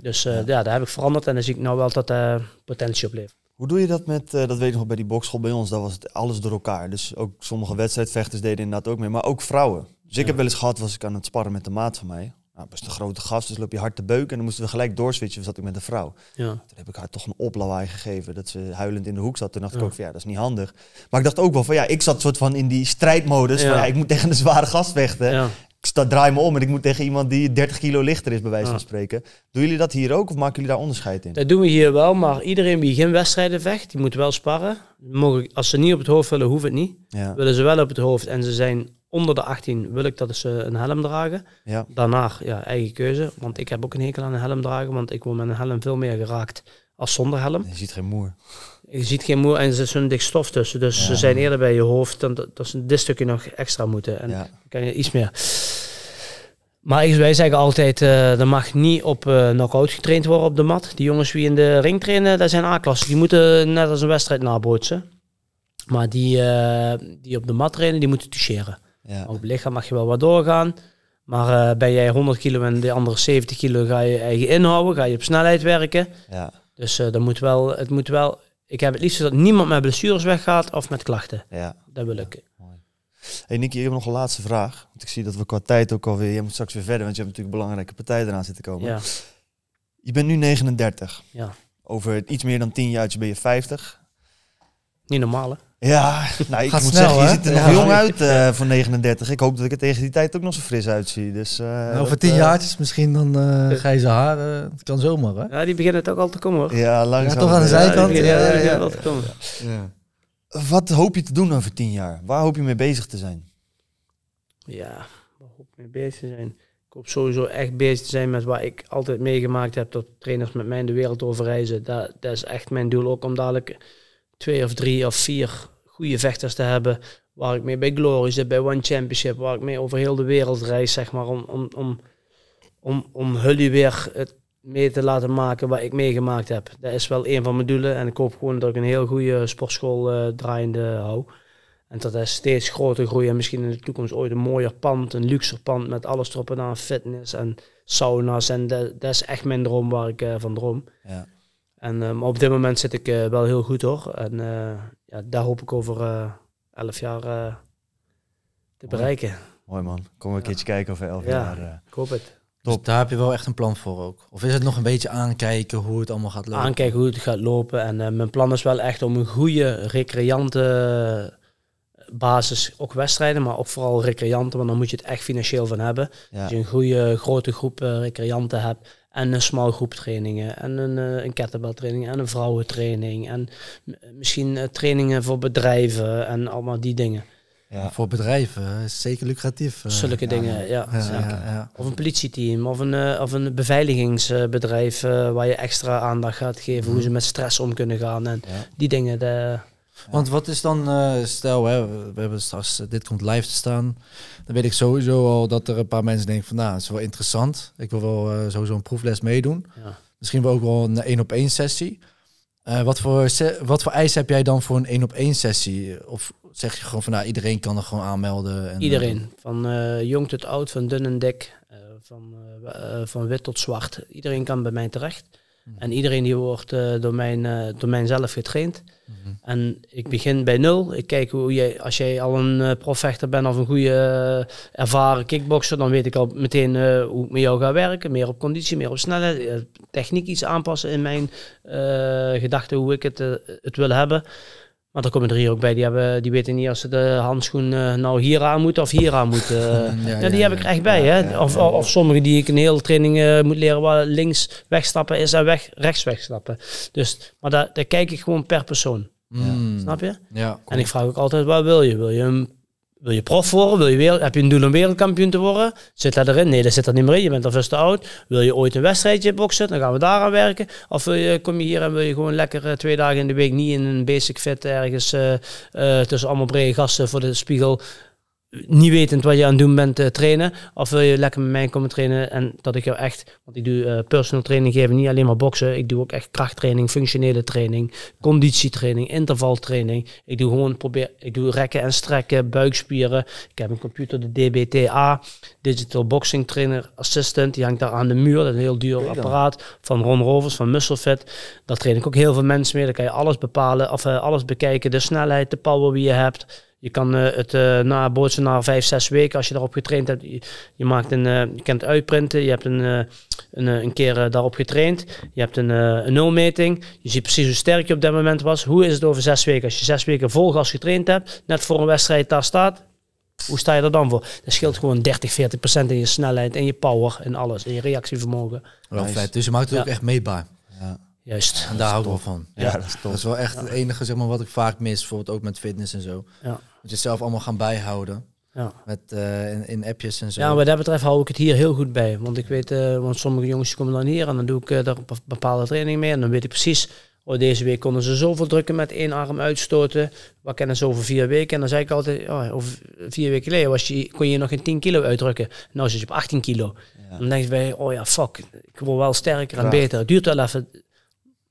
dus eh, ja. daar heb ik veranderd en dan zie ik nou wel dat uh, potentie oplevert. Hoe doe je dat met, dat weet ik nog bij die bokschool bij ons, Dat was alles door elkaar. Dus ook sommige wedstrijdvechters deden inderdaad ook mee, maar ook vrouwen. Dus ik heb wel eens gehad, was ik aan het sparren met de maat van mij. Nou, best een grote gast, dus loop je hard te beuken. En dan moesten we gelijk doorswitchen, dus zat ik met een vrouw. Ja. Toen heb ik haar toch een oplawaai gegeven, dat ze huilend in de hoek zat. Toen dacht ik ook van, ja, dat is niet handig. Maar ik dacht ook wel van, ja, ik zat soort van in die strijdmodus. Ja. ik moet tegen een zware gast vechten. Ik sta, draai me om en ik moet tegen iemand die 30 kilo lichter is, bij wijze van spreken. Doen jullie dat hier ook of maken jullie daar onderscheid in? Dat doen we hier wel, maar iedereen die geen wedstrijden vecht, die moet wel sparren. Mogen, als ze niet op het hoofd willen, hoeft het niet. Willen ze wel op het hoofd en ze zijn onder de 18 wil ik dat ze een helm dragen. Daarna, ja, eigen keuze. Want ik heb ook een hekel aan een helm dragen. Want ik word met een helm veel meer geraakt als zonder helm. Je ziet geen moer. Je ziet geen moer en ze zijn zo'n dik stof tussen. Dus, dus ze zijn eerder bij je hoofd. Dan dat ze dit stukje nog extra moeten. En kan je iets meer. Maar wij zeggen altijd, uh, er mag niet op uh, knock-out getraind worden op de mat. Die jongens die in de ring trainen, dat zijn A-klassen. Die moeten net als een wedstrijd nabootsen. Maar die, eh, die op de mat trainen, die moeten toucheren. Op lichaam mag je wel wat doorgaan. Maar eh, ben jij 100 kilo en de andere 70 kilo ga je eigen inhouden, ga je op snelheid werken. Ja. Dus uh, eh, dan moet wel, het moet wel. Ik heb het liefst dat niemand met blessures weggaat of met klachten. Ja. Dat wil ik. Ja, hey Nicky, ik heb nog een laatste vraag. Want ik zie dat we qua tijd ook alweer. Je moet straks weer verder, want je hebt natuurlijk belangrijke partijen eraan zitten komen. Ja. Je bent nu 39. Ja. Over iets meer dan 10 jaar dus ben je 50. Niet normaal hè? Ja, nou, ik moet zeggen, je ziet er nog jong uit uh, voor 39. Ik hoop dat ik er tegen die tijd ook nog zo fris uitzie. Dus, uh, over tien eh, jaartjes misschien, dan uh, grijze haren. Het kan zomaar, hè? Ja, die beginnen het ook al te komen, hoor. Ja, langzaam. toch aan de zijkant. Ja, ja, Wat hoop je te doen over tien jaar? Waar hoop je mee bezig te zijn? Ja, waar hoop ik mee bezig te zijn? Ik hoop sowieso echt bezig te zijn met wat ik altijd meegemaakt heb... dat trainers met mij in de wereld over reizen. Dat, dat is echt mijn doel, ook om dadelijk twee of drie of vier goede vechters te hebben. Waar ik mee bij Glory zit, bij One Championship, waar ik mee over heel de wereld reis, zeg maar. Om, om, om, om, om jullie weer het mee te laten maken wat ik meegemaakt heb. Dat is wel een van mijn doelen. En ik hoop gewoon dat ik een heel goede sportschool eh, draaiende hou. En dat is steeds groter groeien. En misschien in de toekomst ooit een mooier pand, een luxer pand met alles erop en aan. Fitness en sauna's. En dat, dat is echt mijn droom waar ik eh, van droom. Ja. En ehm, op dit moment zit ik eh, wel heel goed hoor. En eh, ja, daar hoop ik over eh, elf jaar te bereiken. Mooi, man. Kom een ja. keertje kijken over elf ja, jaar. ik hoop het. Top. Dus daar heb je wel echt een plan voor ook. Of is het nog een beetje aankijken hoe het allemaal gaat lopen? Aankijken hoe het gaat lopen. En mijn plan is wel echt om een goede recreante basis, ook wedstrijden, maar ook vooral recreanten, want dan moet je het echt financieel van hebben. Ja. je een goede grote groep recreanten hebt, en een small groep trainingen. En een, eh, een kettlebell training. En een vrouwentraining. En misschien eh, trainingen voor bedrijven. En allemaal die dingen. Ja. Voor bedrijven is zeker lucratief. Eh, Zulke dingen, ja. ja of een politieteam, of een, of een beveiligingsbedrijf waar je extra aandacht gaat geven mhm. hoe ze met stress om kunnen gaan. En die dingen, de, want wat is dan, eh, stel, hè, we hebben straks, eh, dit komt live te staan. Dan weet ik sowieso al dat er een paar mensen denken van, nou, het is wel interessant. Ik wil wel eh, sowieso een proefles meedoen. Ja. Misschien wel ook wel een één-op-één sessie. wat, voor wat voor eisen heb jij dan voor een één-op-één sessie? Of zeg je gewoon van, nou, iedereen kan er gewoon aanmelden? En, iedereen, van jong tot oud, van dun en dik, van, van wit tot zwart. Iedereen kan bij mij terecht. En iedereen die wordt door, mijn, uh, door mijzelf getraind. En ik begin bij nul. Ik kijk hoe jij, als jij al een eh, profvechter bent of een goede eh, ervaren kickboxer, dan weet ik al meteen eh, hoe ik met jou ga werken. Meer op conditie, meer op snelheid, techniek iets aanpassen in mijn gedachten hoe ik het, het wil hebben. Maar dan komen er hier ook bij, die, hebben, die weten niet als ze de handschoen eh, nou hier aan moeten of hier aan moeten. Eh. ja, nou, die heb ik echt bij. hè? Of, of sommigen die ik een hele training eh, moet leren waar links wegstappen is en weg, rechts wegstappen. Dus, maar daar, kijk ik gewoon per persoon. Mm. Snap je? Ja, En ik vraag ook altijd, wat wil je? Wil je een wil je prof worden? Wil je heb je een doel om wereldkampioen te worden? Zit dat erin? Nee, dat zit er niet meer in. Je bent al veel te oud. Wil je ooit een wedstrijdje boksen? Dan gaan we daaraan werken. Of wil eh, je, kom je hier en wil je gewoon lekker eh, twee dagen in de week niet in een basic fit ergens eh, tussen allemaal brede gasten voor de spiegel niet wetend wat je aan het doen bent eh, trainen? Of wil je lekker met mij komen trainen en dat ik jou echt, want ik doe eh, personal training geven, niet alleen maar boksen. Ik doe ook echt krachttraining, functionele training, conditietraining, intervaltraining. Ik doe gewoon probeer, ik doe rekken en strekken, buikspieren. Ik heb een computer, de DBTA, Digital Boxing Trainer Assistant. Die hangt daar aan de muur, dat is een heel duur apparaat van Ron Rovers, van Musclefit. Daar train ik ook heel veel mensen mee. Daar kan je alles bepalen, of eh, alles bekijken, de snelheid, de power die je hebt. Je kan uh, het uh, eh, nabootsen na vijf, zes weken als je daarop getraind hebt. Je, maakt een, uh, je het uitprinten. Je hebt een, een, een, keer daarop getraind. Je hebt een, een nulmeting. Je ziet precies hoe sterk je op dat moment was. Hoe is het over zes weken? Als je zes weken vol gas getraind hebt, net voor een wedstrijd daar staat, hoe sta je er dan voor? Dat scheelt gewoon 30, 40 procent in je snelheid en je power en alles. En je reactievermogen. Dus je maakt het ook echt meetbaar. Ja. Juist, en daar hou ik van. Ja, dat is toch. Dat is wel echt het enige zeg maar, wat ik vaak mis, bijvoorbeeld ook met fitness en zo. Ja. Dat je zelf allemaal gaan bijhouden. Ja. Met, eh, in, appjes en zo. Ja, wat dat betreft hou ik het hier heel goed bij. Want ik weet, eh, want sommige jongens komen dan hier en dan doe ik uh, daar een bepaalde training mee. En dan weet ik precies, oh, deze week konden ze zoveel drukken met één arm uitstoten. Wat kennen ze over vier weken? En dan zei ik altijd, oh, over vier weken geleden was je, kon je nog geen 10 kilo uitdrukken. Nou zit je op 18 kilo. Dan denk je bij, oh ja, fuck, ik word wel sterker en beter. Het duurt wel even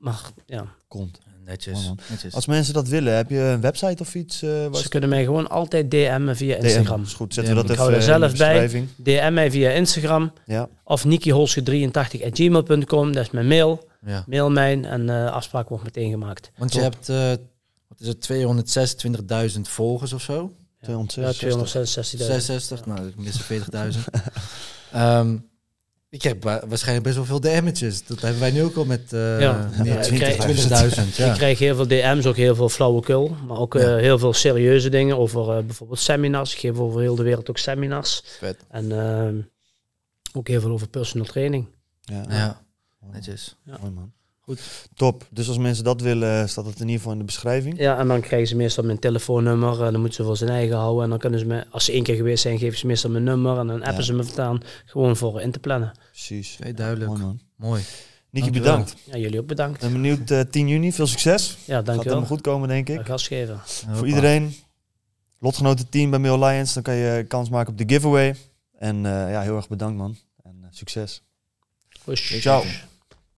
maar ja. Komt. Netjes. Als mensen dat willen, heb je een website of iets? Eh, ze kunnen mij gewoon altijd DM'en via Instagram. Is goed, zetten we dat ik even er zelf bij. DM mij via Instagram. Of nikkiholsche83.gmail.com, dat is mijn mail. Ja. Mail mijn en eh, afspraak wordt meteen gemaakt. Want je hebt, eh, wat is het, 226.000 volgers of zo? Ja, 266.000. 266, 40.000. Ik krijg waarschijnlijk best wel veel damages. Dat hebben wij nu ook al met uh, ja. meer 20.000. Ik krijg heel veel DM's, ook heel veel flauwekul. Maar ook eh, heel veel serieuze dingen over eh, bijvoorbeeld seminars. Ik geef over heel de wereld ook seminars. Vet. En ehm, ook heel veel over personal training. Ja, netjes. Mooi man. Goed. Top. Dus als mensen dat willen, staat dat in ieder geval in de beschrijving. Ja, en dan krijgen ze meestal mijn telefoonnummer. En eh, dan moeten ze voor zijn eigen houden. En dan kunnen ze me, als ze één keer geweest zijn, geven ze meestal mijn nummer. En dan appen ze me vertaan, Gewoon voor in te plannen. Precies. Hey, duidelijk. Mooi. Man. Mooi. Nicky, bedankt. Ja, jullie ook bedankt. Ben benieuwd uh, eh, 10 juni. Veel succes. Ja, dank Gaat helemaal goed komen, denk ik. Gas geven. Voor iedereen. Lotgenoten team bij Mail Lions, Dan kan je kans maken op de giveaway. En eh, ja, heel erg bedankt, man. En succes. Ciao.